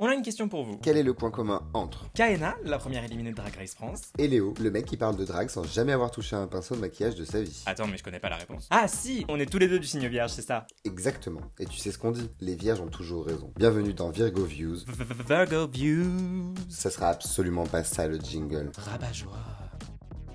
On a une question pour vous. Quel est le point commun entre Kaena, la première éliminée de Drag Race France, et Léo, le mec qui parle de drag sans jamais avoir touché un pinceau de maquillage de sa vie Attends, mais je connais pas la réponse. Ah si, on est tous les deux du signe vierge, c'est ça Exactement. Et tu sais ce qu'on dit, les vierges ont toujours raison. Bienvenue dans Virgo Views. Virgo Views. Ça sera absolument pas ça le jingle. Rabat joie.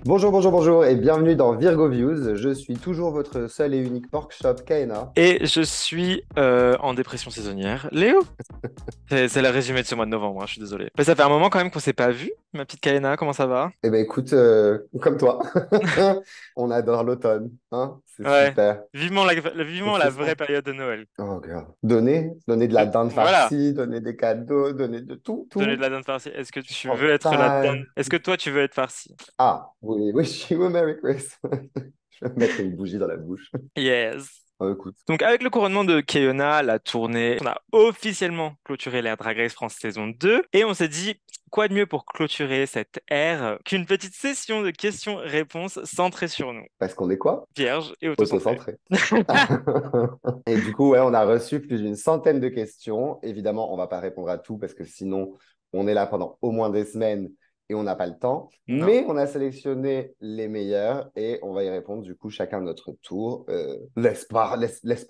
Bonjour, bonjour, bonjour et bienvenue dans Virgo Views. Je suis toujours votre seul et unique workshop, Kaena. Et je suis euh, en dépression saisonnière. Léo C'est la résumé de ce mois de novembre, hein, je suis désolé. Mais ça fait un moment quand même qu'on s'est pas vu, ma petite Kaena, comment ça va Eh ben écoute, euh, comme toi. On adore l'automne. Hein c'est super. Vivement la, vivement la vraie période de Noël. Oh, God. Donner, donner de la dinde farcie, donner des cadeaux, donner de tout. tout. Donner de la dinde farcie. Est-ce que tu veux être la dinde Est-ce que toi, tu veux être farcie Ah, oui, wish you a Merry Christmas. Je vais mettre une bougie dans la bouche. Yes. Ah, Donc avec le couronnement de Keyona, la tournée, on a officiellement clôturé l'ère Drag Race France saison 2 et on s'est dit quoi de mieux pour clôturer cette ère qu'une petite session de questions-réponses centrée sur nous. Parce qu'on est quoi Vierge et auto-centré. et du coup, on a reçu plus d'une centaine de questions. Évidemment, on va pas répondre à tout parce que sinon, on est là pendant au moins des semaines et on n'a pas le temps. Mais on a sélectionné les meilleurs et on va y répondre du coup chacun notre tour. Euh, laisse, par, laisse, laisse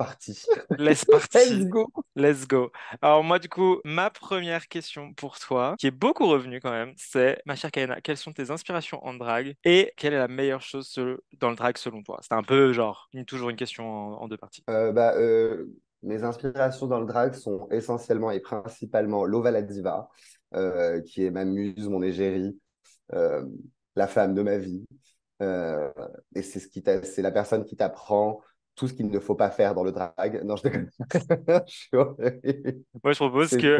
Laisse Let's go. Let's go. Alors moi du coup, ma première question pour toi, qui est beaucoup revenue quand même, c'est ma chère Kaina, quelles sont tes inspirations en drag et quelle est la meilleure chose dans le drag selon toi C'est un peu genre toujours une question en, deux parties. Euh, bah, euh, mes inspirations dans le drag sont essentiellement et principalement Lova la Diva, euh, qui est ma muse, mon égérie, euh, la femme de ma vie. Euh, et c'est ce qui c'est la personne qui t'apprend tout ce qu'il ne faut pas faire dans le drag. Non, je Moi, je propose que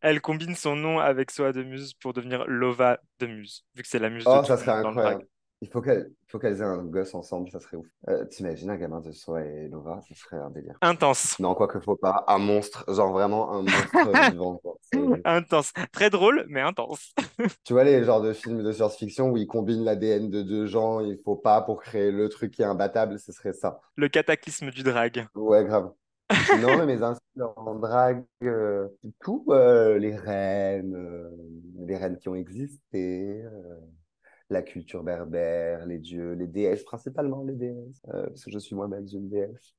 elle combine son nom avec Soa de Muse pour devenir Lova de Muse, vu que c'est la muse oh, de ça serait dans le drag. Il faut qu'elles aient un gosse ensemble, ça serait ouf. Euh, t'imagines un gamin de soi et Nova, ça serait un délire. Intense. Non, quoi que faut pas, un monstre, genre vraiment un monstre vivant. Intense. Très drôle, mais intense. tu vois les genres de films de science-fiction où ils combinent l'ADN de deux gens, il faut pas pour créer le truc qui est imbattable, ce serait ça. Le cataclysme du drag. Ouais, grave. non, mais en drague, euh, tout, euh, les reines, les reines qui ont existé la culture berbère, les dieux, les déesses, principalement les déesses, euh, parce que je suis moi-même une déesse.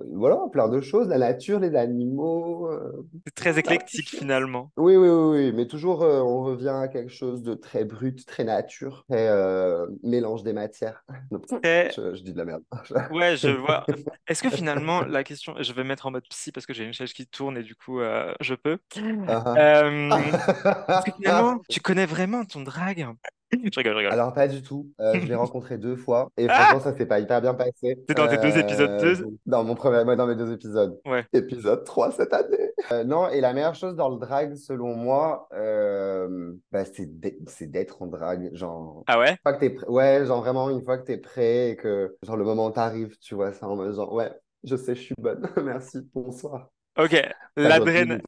Euh, voilà, plein de choses, la nature, les animaux. Euh, c'est très éclectique finalement. Oui, oui, oui, mais toujours on revient à quelque chose de très brut, très nature, très mélange des matières. je, dis de la merde. ouais, je vois. Est-ce que finalement, la question, je vais mettre en mode psy parce que j'ai une chaise qui tourne et du coup, je peux. Ah, ah. Est-ce que finalement, tu connais vraiment ton drague alors, pas du tout. Euh, je l'ai rencontré deux fois. Et ah franchement, ça s'est pas hyper bien passé. C'est dans tes deux euh, épisodes deux... Dans mon premier, dans mes deux épisodes. Épisode 3 cette année. Euh, non, et la meilleure chose dans le drag, selon moi, bah, c'est d'être en drag. Genre. Ah ouais? Une fois que es... Ouais, genre vraiment, une fois que t'es prêt et que, genre, le moment t'arrive, tu vois, ça en me genre, ouais, je sais, je suis bonne. Merci, bonsoir. Ok, l'adrénaline.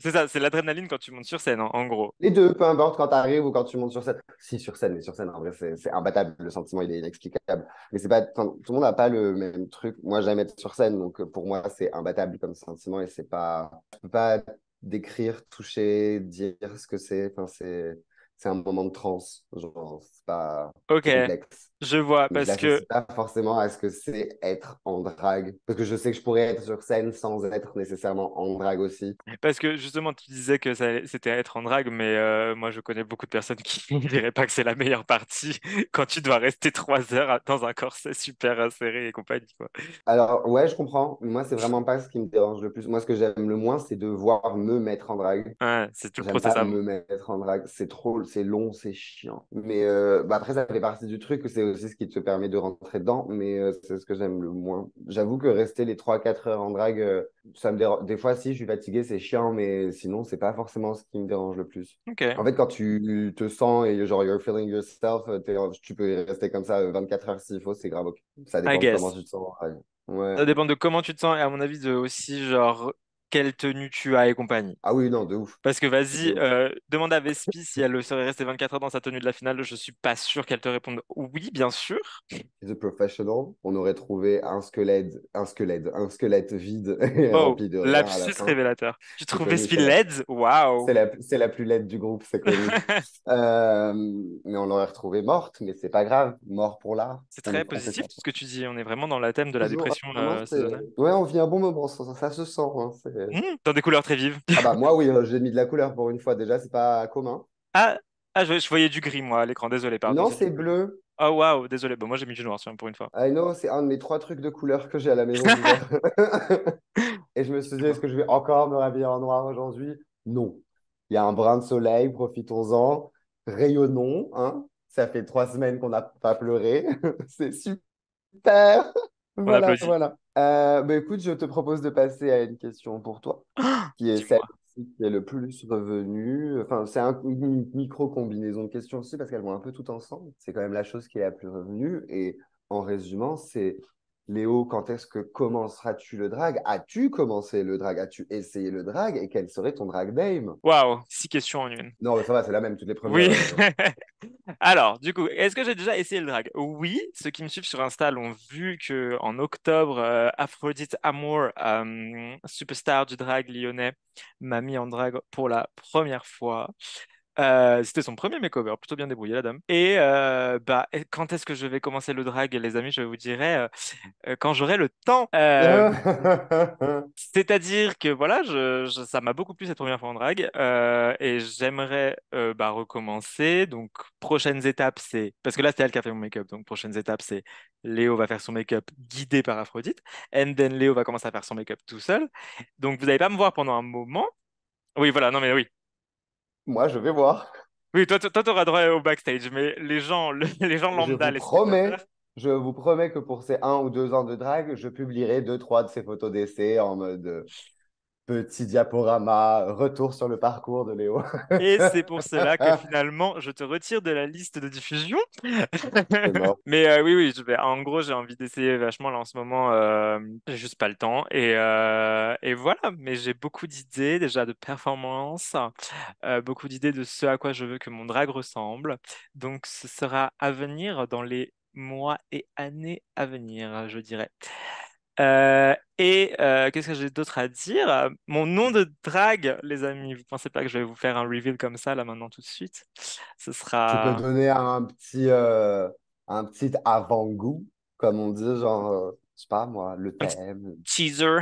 C'est ça, c'est l'adrénaline quand tu montes sur scène, hein, en, gros. Les deux, peu importe quand tu arrives ou quand tu montes sur scène. Si, sur scène, mais sur scène, en vrai, c'est imbattable. Le sentiment, il est inexplicable. Mais c'est pas, tout le monde n'a pas le même truc. Moi, j'aime être sur scène, donc pour moi, c'est imbattable comme sentiment et c'est pas. Je peux pas décrire, toucher, dire ce que c'est. Enfin, c'est un moment de transe. Genre, c'est pas. Ok. Je vois, parce que. Pas forcément à ce que c'est être en drague. Parce que je sais que je pourrais être sur scène sans être nécessairement en drague aussi. Parce que justement, tu disais que c'était être en drague, mais euh, moi, je connais beaucoup de personnes qui ne diraient pas que c'est la meilleure partie quand tu dois rester trois heures dans un corset super serré et compagnie. Alors, ouais, je comprends. Moi, c'est vraiment pas ce qui me dérange le plus. Moi, ce que j'aime le moins, c'est de voir me mettre en drague. Ouais, c'est tout le hein. me mettre en drague. C'est trop, c'est long, c'est chiant. Mais euh, bah, après, ça fait partie du truc que c'est aussi ce qui te permet de rentrer dedans, mais euh, c'est ce que j'aime le moins. J'avoue que rester les 3-4 heures en drague, euh, ça me dérange. Des fois, si je suis fatigué, c'est chiant, mais sinon, c'est pas forcément ce qui me dérange le plus. En fait, quand tu te sens et genre, you're feeling yourself, euh, tu peux rester comme ça 24 heures s'il faut, c'est grave. Ça dépend de comment tu te sens. Ça dépend de comment tu te sens et à mon avis de aussi genre quelle tenue tu as et compagnie. Ah oui, non, de ouf. Parce que vas-y, euh, demande à Vespi si elle serait restée 24 heures dans sa tenue de la finale. Je suis pas sûr qu'elle te réponde oui, bien sûr. The Professional, on aurait trouvé un squelette, un squelette, un squelette vide oh, rempli révélateur. Tu trouves Vespi laide Waouh C'est la, la, plus laide du groupe, c'est connu. Euh, mais on l'aurait retrouvée morte, mais c'est pas grave, mort pour l'art. C'est très positif tout ce que tu dis. On est vraiment dans la thème de la dépression. Hein. Euh, ouais, on vit un bon moment, ça, se sent. Hein. Euh, hmm, dans des couleurs très vives. Ah bah, moi oui, euh, j'ai mis de la couleur pour une fois déjà, c'est pas commun. Ah, ah je, voyais du gris moi à l'écran, désolé pardon. Non, c'est bleu. Oh waouh, désolé, bon, moi j'ai mis du noir pour une fois. Ah non, c'est un de mes trois trucs de couleur que j'ai à la maison. Et je me suis dit, est-ce que je vais encore me réveiller en noir aujourd'hui Non. Il y a un brin de soleil, profitons-en, rayonnons. Hein ça fait trois semaines qu'on n'a pas pleuré. c'est super. Voilà, voilà. Euh, bah, écoute, je te propose de passer à une question pour toi, ah, qui est celle qui est le plus revenu Enfin, c'est une micro-combinaison de questions aussi, parce qu'elles vont un peu tout ensemble. C'est quand même la chose qui est la plus revenue. Et en résumant, c'est Léo, quand est-ce que commenceras-tu le drag As-tu commencé le drag As-tu essayé le drag Et quel serait ton drag name Waouh, six questions en une. Non, ça va, c'est la même toutes les premières. Oui. Euh, Alors, du coup, est-ce que j'ai déjà essayé le drag Oui, ceux qui me suivent sur Insta l'ont vu que en octobre, euh, Aphrodite Amour, euh, superstar du drag lyonnais, m'a mis en drag pour la première fois. Euh, c'était son premier makeover, plutôt bien débrouillé la dame. Et euh, bah, quand est-ce que je vais commencer le drag, les amis Je vous dirai euh, quand j'aurai le temps. C'est-à-dire que voilà, je, ça m'a beaucoup plu cette première fois en drag et j'aimerais bah, recommencer. Donc prochaines étapes, c'est parce que là c'est elle qui a fait mon make-up. Donc prochaines étapes, c'est Léo va faire son make-up guidé par Aphrodite, and then Léo va commencer à faire son make-up tout seul. Donc vous n'allez pas me voir pendant un moment. Oui, voilà, non mais oui, moi, je vais voir. Oui, toi, tu auras droit au backstage, mais les gens, les gens lambda, je vous promets, Je vous promets que pour ces un ou deux ans de drague, je publierai deux, trois de ces photos d'essai en mode euh, petit diaporama, retour sur le parcours de Léo. Et c'est pour cela que finalement, je te retire de la liste de diffusion. Mais euh, oui, oui, en gros, j'ai envie d'essayer vachement là en ce moment. Euh, j'ai juste pas le temps. Et, euh, et voilà, mais j'ai beaucoup d'idées déjà de performance, beaucoup d'idées de ce à quoi je veux que mon drag ressemble. Donc ce sera à venir dans les mois et années à venir, je dirais. Euh, et euh, qu'est-ce que j'ai d'autre à dire Mon nom de drague, les amis, vous ne pensez pas que je vais vous faire un reveal comme ça, là, maintenant, tout de suite Ce sera... Tu peux donner un petit, euh, un petit avant-goût, comme on dit, genre, je sais pas moi, le thème. teaser.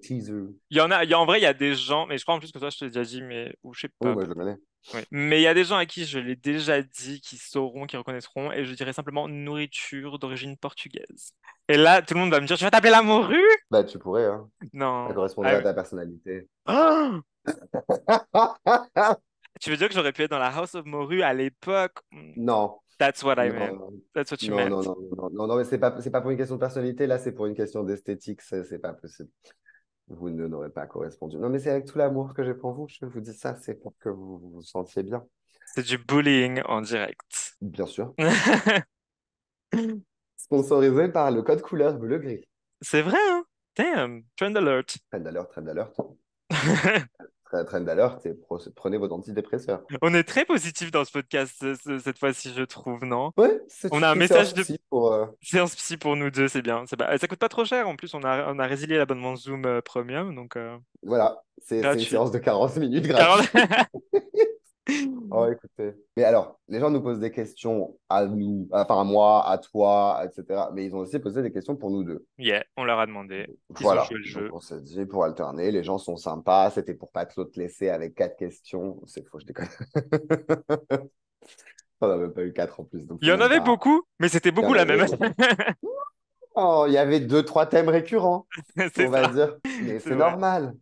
Teaser. Il y en a, il y en vrai, il y a des gens, mais je crois en plus que toi, je te l'ai déjà dit, mais ou je sais pas. je le Mais il y a des gens à qui je l'ai déjà dit, qui sauront, qui reconnaîtront, et je dirais simplement nourriture d'origine portugaise. Et là, tout le monde va me dire, tu vas t'appeler la morue Bah, tu pourrais, hein. Non. Ça correspondrait ah à ta personnalité. tu veux dire que j'aurais pu être dans la House of Morue à l'époque Non. That's what I meant. That's what you non, meant. Non, non, non, non, non, mais c'est pas, c'est pas pour une question de personnalité. Là, c'est pour une question d'esthétique. C'est, c'est pas possible. Vous ne n'aurez pas correspondu. Non, mais c'est avec tout l'amour que j'ai pour vous. Je vous dis ça, c'est pour que vous vous sentiez bien. C'est du bullying en direct. Bien sûr. Sponsorisé par le code couleur bleu-gris. C'est vrai, hein? Damn. Trend alert. Trend alert, trend alert. traîne d'alerte et prenez vos antidépresseurs. On est très positif dans ce podcast cette fois-ci, je trouve, non Ouais, on a un message de euh, séance psy pour nous deux, c'est bien. Ça coûte pas trop cher en plus, on a, résilié l'abonnement Zoom euh, Premium, donc. Euh, voilà, c'est une séance de 40 minutes gratuite. Oh, écoutez. Mais alors, les gens nous posent des questions à nous, enfin à moi, à toi, etc. Mais ils ont aussi posé des questions pour nous deux. Yeah, on leur a demandé. On s'est dit pour alterner, les gens sont sympas. C'était pour pas te l'autre laisser avec quatre questions. C'est faux, je déconne. on n'avait pas eu quatre en plus. il y en avait beaucoup, mais c'était beaucoup la même. oh, il y avait deux, trois thèmes récurrents, on va dire. Mais c'est normal.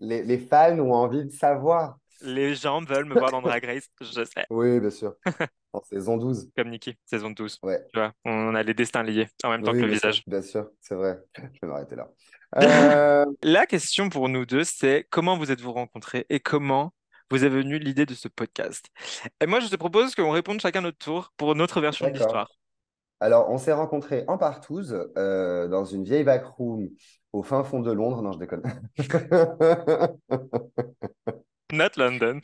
Les, les, fans ont envie de savoir. Les gens veulent me voir dans Drag Race, je sais. Oui, bien sûr. En saison 12. Comme Nikki, saison 12. Ouais. Tu vois, on a les destins liés en même temps que le visage. bien sûr, c'est vrai. Je vais m'arrêter là. Euh, La question pour nous deux, c'est comment vous êtes-vous rencontrés et comment vous est venue l'idée de ce podcast Et moi, je te propose qu'on réponde chacun notre tour pour notre version de l'histoire. Alors, on s'est rencontrés en partouze euh, dans une vieille backroom au fin fond de Londres. Non, je déconne. Not London.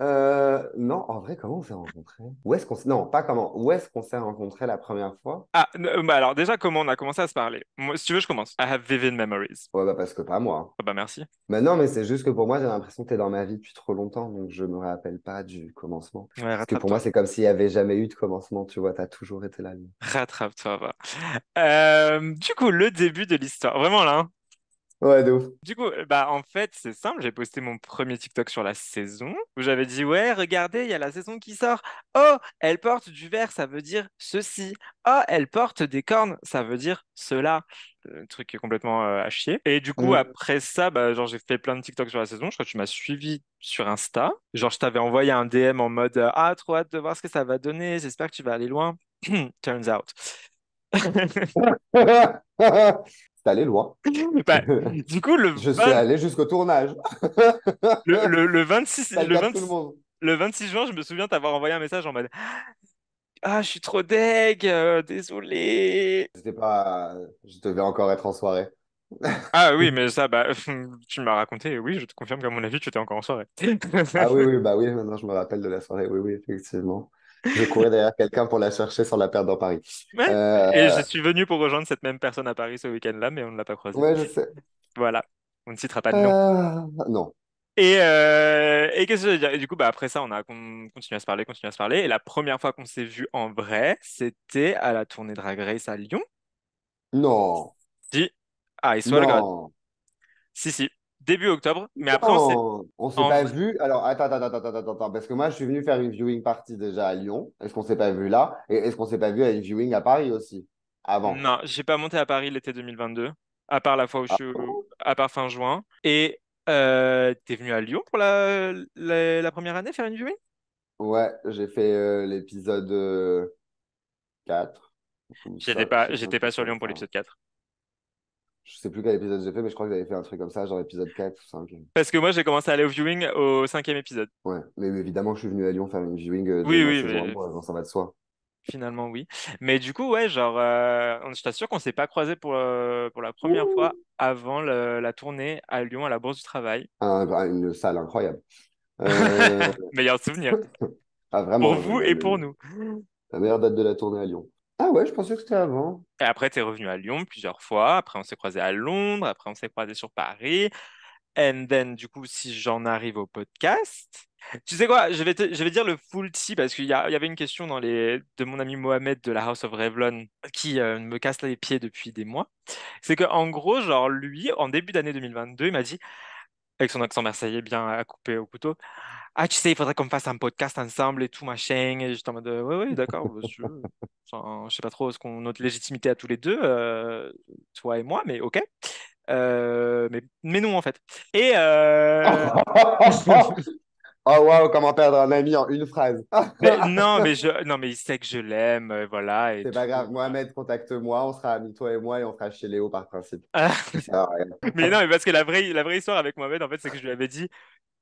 Euh, non, en vrai, comment on s'est rencontrés? Où est-ce qu'on non, pas comment. Où est-ce qu'on s'est rencontrés la première fois? Ah, euh, bah alors déjà, comment on a commencé à se parler? Moi, si tu veux, je commence. I have vivid memories. Ouais, bah parce que pas moi. Hein. Ah, bah merci. Bah non, mais c'est juste que pour moi, j'ai l'impression que t'es dans ma vie depuis trop longtemps, donc je me rappelle pas du commencement. Ouais, Parce que pour moi, c'est comme s'il y avait jamais eu de commencement, tu vois, t'as toujours été là. Rattrape-toi, euh, du coup, le début de l'histoire. Vraiment là, hein. Ouais, Du coup, euh, bah en fait, c'est simple, j'ai posté mon premier TikTok sur la saison où j'avais dit "Ouais, regardez, il y a la saison qui sort. Oh, elle porte du vert, ça veut dire ceci. Oh, elle porte des cornes, ça veut dire cela." le euh, truc complètement euh, à chier. Et du coup, mm. après ça, bah, genre j'ai fait plein de TikTok sur la saison, je crois que tu m'as suivi sur Insta. Genre je t'avais envoyé un DM en mode "Ah, trop hâte de voir ce que ça va donner, j'espère que tu vas aller loin." Turns out. T'es allé loin. Bah, du coup, Je suis allé jusqu'au tournage. le, 26... Le, juin, je me souviens t'avoir envoyé un message en mode Ah, je suis trop deg, euh, désolé. C'était pas. Je devais encore être en soirée. ah oui, mais ça, bah, tu m'as raconté, oui, je te confirme qu'à mon avis, tu étais encore en soirée. ah oui, oui, bah oui, maintenant je me rappelle de la soirée, oui, oui, effectivement je courais derrière quelqu'un pour la chercher sans la perdre en Paris. Euh, et je suis venu pour rejoindre cette même personne à Paris ce week-end-là, mais on ne l'a pas croisée. Ouais, je sais. Voilà. On ne citera pas de nom. Euh, non. Et, euh, et qu'est-ce que je veux dire Et du coup, bah, après ça, on a continué à se parler, continué à se parler. Et la première fois qu'on s'est vu en vrai, c'était à la tournée Drag Race à Lyon. Non. Si. Ah, il soit le Si, si début octobre. Mais après, on s'est pas vu. Alors, attends, attends, attends, attends, parce que moi, je suis venu faire une viewing partie déjà à Lyon. Est-ce qu'on s'est pas vu là Et est-ce qu'on s'est pas vu à une viewing à Paris aussi avant Non, j'ai pas monté à Paris l'été 2022, à part la fois où je ah. suis, à part fin juin. Et euh, t'es venu à Lyon pour la, la, première année faire une viewing Ouais, j'ai fait euh, l'épisode 4. Euh, j'étais pas, j'étais pas sur Lyon pour l'épisode 4. Je sais plus quel épisode j'ai fait, mais je crois que j'avais fait un truc comme ça, genre épisode 4 ou 5. Parce que moi, j'ai commencé à aller au viewing au cinquième épisode. Ouais, mais évidemment je suis venu à Lyon faire une viewing. Euh, oui, oui, mais... ça va de soi. Finalement, oui. Mais du coup, ouais, genre, euh, je t'assure qu'on s'est pas croisé pour, euh, pour la première fois avant la tournée à Lyon à la Bourse du Travail. Ah, ah, une salle incroyable. Euh, Meilleur souvenir. Ah, vraiment. Pour vous et pour nous. La meilleure date de la tournée à Lyon. Ah ouais, je pensais que c'était avant. Et après, tu es revenu à Lyon plusieurs fois. Après, on s'est croisé à Londres. Après, on s'est croisé sur Paris. And then, du coup, si j'en arrive au podcast, tu sais quoi, je vais, je vais dire le full tea parce qu'il y, y, avait une question dans les, de mon ami Mohamed de la House of Revlon qui euh, me casse les pieds depuis des mois. C'est qu'en gros, genre, lui, en début d'année 2022, il m'a dit, avec son accent marseillais bien à couper au couteau, ah, tu sais, il faudrait qu'on fasse un podcast ensemble et tout, machin. Et j'étais en mode, Oui, oui, d'accord. Bah, je, ne sais pas trop ce qu'on notre légitimité à tous les deux, euh, toi et moi, mais ok. Euh, mais, mais non, en fait. Et. Euh, oh wow, comment perdre un ami en une phrase. non, mais je, non, mais il sait que je l'aime, voilà. Et c'est pas grave, Mohamed, contacte-moi, on sera amis toi et moi et on sera chez Léo par principe. Ah. mais non, mais parce que la vraie, la vraie histoire avec Mohamed, en fait, c'est que je lui avais dit,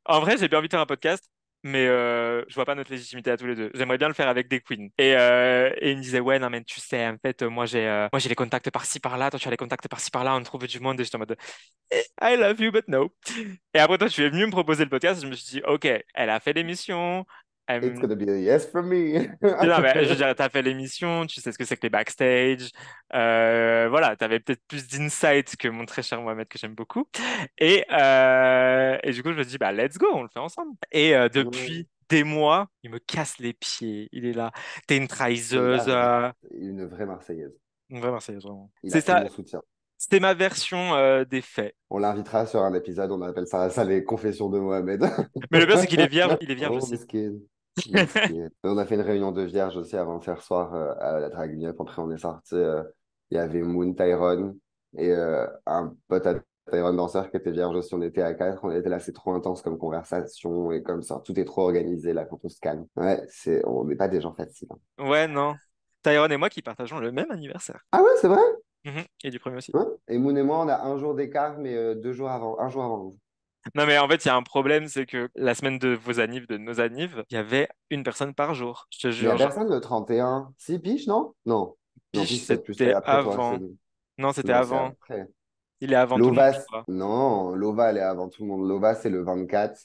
en vrai, j'ai bien envie de faire un podcast, mais euh, je vois pas notre légitimité à tous les deux. J'aimerais bien le faire avec des queens. Et, euh, il me disait ouais non mais tu sais en fait moi j'ai euh, moi j'ai les contacts par ci par là, toi tu as les contacts par ci par là, on trouve du monde et j'étais en mode eh, I love you but no. Et après toi tu es venu me proposer le podcast, je me suis dit ok elle a fait l'émission, I'm... It's gonna be a yes for me. je veux dire, t'as fait l'émission, tu sais ce que c'est que les backstage. Euh, voilà, t'avais peut-être plus d'insight que mon très cher Mohamed que j'aime beaucoup. Et, euh, et, du coup, je me dis, bah, let's go, on le fait ensemble. Et euh, depuis des mois, il me casse les pieds. Il est là. T'es une trahiseuse. Euh. une vraie Marseillaise. Une vraie Marseillaise, vraiment. C'est ça. C'était ma version euh, des faits. On l'invitera sur un épisode, on appelle ça, les confessions de Mohamed. Mais le pire, c'est qu'il est vierge. Oh, aussi. on a fait une réunion de vierges aussi avant de faire soir euh, à la Draguignan. Après, on est sorti. Euh, il y avait Moon, Tyrone et un pote à Tyrone danseur qui était vierge aussi. On était à quatre. On était là, c'est trop intense comme conversation et comme ça. Tout est trop organisé là quand on se calme. Ouais, c'est, on n'est pas des gens faciles. Hein. Ouais, non. Tyrone et moi qui partageons le même anniversaire. Ah ouais, c'est vrai Mhm. et du premier aussi. et Moon et moi, on a un jour d'écart, mais euh, deux jours avant, un jour avant vous. Non, mais en fait, il y a un problème, c'est que la semaine de vos annives, de nos annives, il y avait une personne par jour. Je te jure. Il y a personne le 31. Si, Piche, non Non. Piche, c'était avant. non, c'était avant. Il est avant tout le monde. Non, Lova, elle est avant tout le monde. Lova, c'est le 24.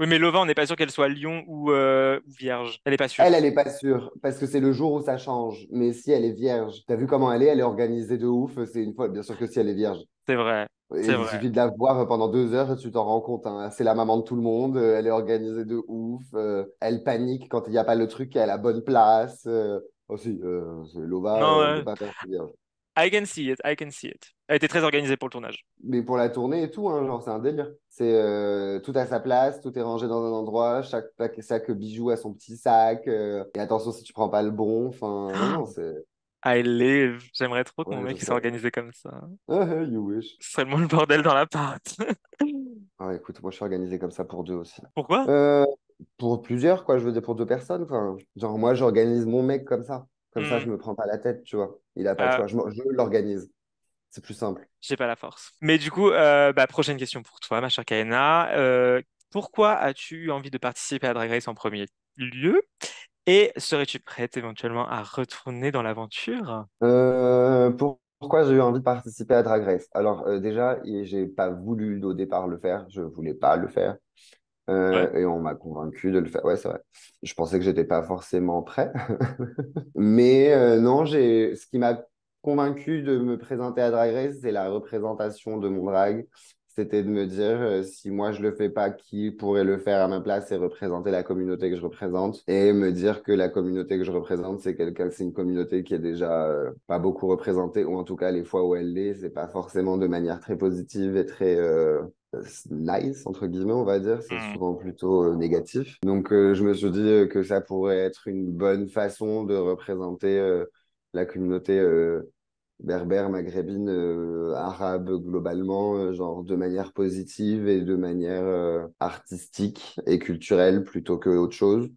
Oui, mais Lova, on n'est pas sûr qu'elle soit Lion euh, ou, Vierge. Elle n'est pas sûre. Elle, elle n'est pas sûre, parce que c'est le jour où ça change. Mais si elle est Vierge, t'as vu comment elle est Elle est organisée de ouf. C'est une fois. bien sûr que si elle est Vierge. C'est vrai. Il vrai. suffit de la voir pendant deux heures, tu t'en rends compte. Hein. C'est la maman de tout le monde, euh, elle est organisée de ouf. Euh, elle panique quand il n'y a pas le truc à la bonne place. Oh si, c'est Lova. pas I can see it, I can see it. Elle était très organisée pour le tournage. Mais pour la tournée et tout, hein, genre c'est un délire. C'est euh, tout à sa place, tout est rangé dans un endroit, chaque, sac bijou a son petit sac. Euh, et attention si tu prends pas le bon, enfin non, I live. J'aimerais trop que mon mec soit organisé comme ça. Ah, ah, you wish. Ce serait le bordel dans l'appart. ah, écoute, moi je suis organisé comme ça pour deux aussi. Pourquoi euh, Pour plusieurs, quoi. Je veux dire pour deux personnes, quoi. Genre moi j'organise mon mec comme ça. Comme ça, je hmm. me prends pas la tête, tu vois. Il a pas le ah. Je, l'organise. C'est plus simple. J'ai pas la force. Mais du coup, euh, bah, prochaine question pour toi, ma chère Kaena. Euh, pourquoi as-tu eu envie de participer à Drag Race en premier lieu Et serais-tu prête éventuellement à retourner dans l'aventure euh, Pourquoi j'ai eu envie de participer à Drag Race Alors déjà, j'ai pas voulu au départ le faire. Je voulais pas le faire. Euh, et on m'a convaincu de le faire. Ouais, c'est vrai. Je pensais que j'étais pas forcément prêt. Mais euh, non, j'ai... ce qui m'a convaincu de me présenter à Drag Race, c'est la représentation de mon drag c'était de me dire euh, si moi je le fais pas, qui pourrait le faire à ma place et représenter la communauté que je représente et me dire que la communauté que je représente c'est quelqu'un, c'est une communauté qui est déjà euh, pas beaucoup représentée ou en tout cas les fois où elle l'est, c'est pas forcément de manière très positive et très euh, nice entre guillemets on va dire c'est mmh. souvent plutôt négatif donc je me suis dit que ça pourrait être une bonne façon de représenter la communauté berbères, maghrébines, euh, arabes globalement, euh, genre de manière positive et de manière euh, artistique et culturelle plutôt que autre chose.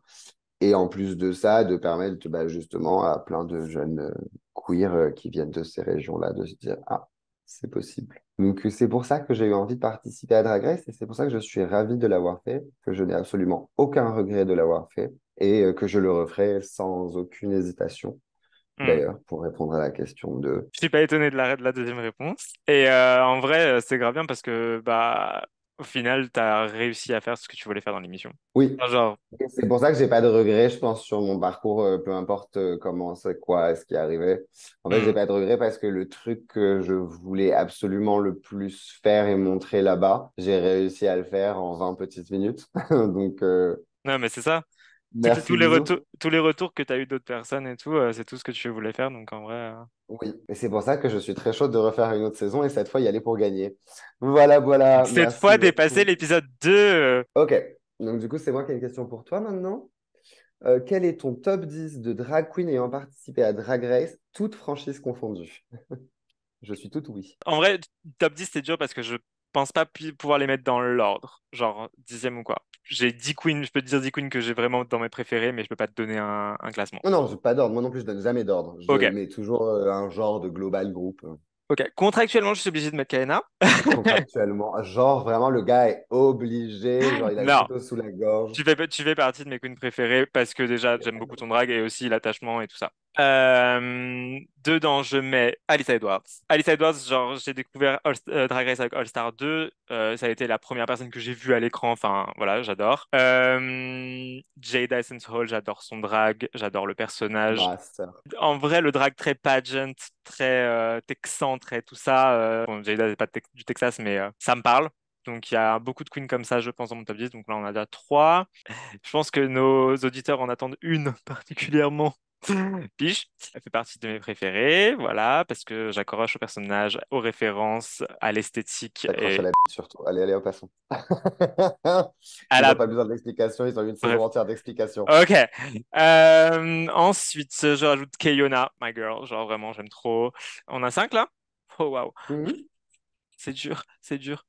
Et en plus de ça, de permettre bah, justement à plein de jeunes queers qui viennent de ces régions-là de se dire ah c'est possible. Donc c'est pour ça que j'ai eu envie de participer à Drag et c'est pour ça que je suis ravi de l'avoir fait, que je n'ai absolument aucun regret de l'avoir fait et que je le referai sans aucune hésitation Mm. d'ailleurs, pour répondre à la question de... Je suis pas étonné de l'arrêt de la deuxième réponse. Et euh, en vrai, euh, c'est grave bien parce que, bah, au final, tu as réussi à faire ce que tu voulais faire dans l'émission. Oui. genre... C'est pour ça que j'ai pas de regrets, je pense, sur mon parcours, euh, peu importe comment, c'est quoi, ce qui est arrivé. En fait, mm. j'ai pas de regrets parce que le truc que je voulais absolument le plus faire et montrer là-bas, j'ai réussi à le faire en 20 petites minutes. Donc... Non, mais c'est ça tous, les retours, tous les retours que tu as eu d'autres personnes et tout, euh, c'est tout ce que tu voulais faire. Donc en vrai. Euh. Oui, et c'est pour ça que je suis très chaud de refaire une autre saison et cette fois y aller pour gagner. Voilà, voilà. Cette fois dépasser l'épisode 2. Ok, donc du coup, c'est moi qui ai une question pour toi maintenant. Euh, quel est ton top 10 de drag queen ayant participé à Drag Race, toutes franchises confondues Je suis tout oui. En vrai, top 10, c'est dur parce que je pense pas pouvoir les mettre dans l'ordre, genre dixième ou quoi j'ai 10 queens, je peux te dire 10 queens que j'ai vraiment dans mes préférés, mais je peux pas te donner un, classement. Non, non, je pas d'ordre. Moi non plus, je donne jamais d'ordre. Je mets toujours euh, un genre de global groupe. Ok, contractuellement, je suis obligé de mettre Kaena. contractuellement, genre vraiment, le gars est obligé, genre il a le sous la gorge. Tu fais, tu fais partie de mes queens préférées parce que déjà, j'aime beaucoup ton drag et aussi l'attachement et tout ça. Euh, dedans, je mets Alice Edwards. Alice Edwards, genre, j'ai découvert euh, Drag Race avec All Star 2. Euh, ça a été la première personne que j'ai vue à l'écran. Enfin, voilà, j'adore. Euh, Jada Essence Hall, j'adore son drag. J'adore le personnage. en vrai, le drag très pageant, très texan, très tout ça. Jada n'est pas du Texas, mais ça me parle. Donc il y a beaucoup de queens comme ça, je pense, dans mon top 10. Donc là, on en a déjà trois. Je pense que nos auditeurs en attendent une particulièrement Piche, elle fait partie de mes préférés, voilà, parce que j'accroche au personnage, aux références, à l'esthétique. et... surtout. Allez, allez, au passant. Ils n'ont pas besoin d'explication ils ont une saison entière d'explications. Ok. Euh, ensuite, je rajoute Keyona, my girl, genre vraiment, j'aime trop. On a cinq là Oh, waouh. Mhm. C'est dur, c'est dur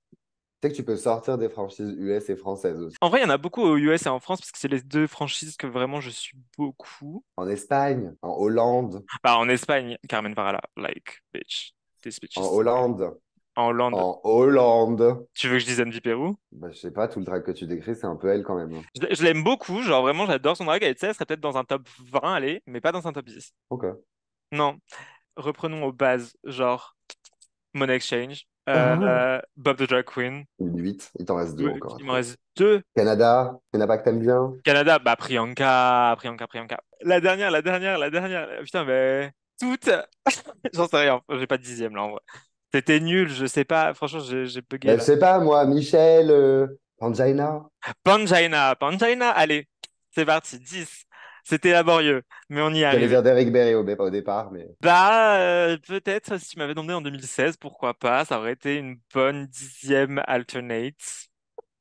sais que tu peux sortir des franchises US et françaises aussi. En vrai, il y en a beaucoup aux US et en France parce que c'est les deux franchises que vraiment je suis beaucoup. En Espagne, en Hollande. Bah, en Espagne, Carmen Varela, like, bitch. En Hollande. En Hollande. En Hollande. Tu veux que je dise Andy Pérou bah, Je sais pas, tout le drag que tu décris, c'est un peu elle quand même. Hein. Je, l'aime beaucoup, genre vraiment, j'adore son drag. elle serait peut-être dans un top 20, allez, mais pas dans un top 10. Ok. Non. Reprenons aux bases, genre, mon Exchange, ah. euh, Bob the Drag Queen. Une 8, il t'en reste deux, encore. Il m'en reste deux. Canada, il n'y en a pas que t'aimes bien. Canada, bah Priyanka, Priyanka, Priyanka. La dernière, la dernière, la dernière. Putain, mais toutes. J'en sais rien, j'ai pas de dixième là en vrai. C'était nul, je sais pas, franchement, j'ai bugué. je sais pas, moi, Michel, euh, Panjaina. Panjaina, allez, c'est parti, 10. C'était laborieux, mais on y arrive. J'allais dire d'Eric Berry au, départ, mais... Bah, euh, peut-être, si tu m'avais demandé en 2016, pourquoi pas, ça aurait été une bonne dixième alternate.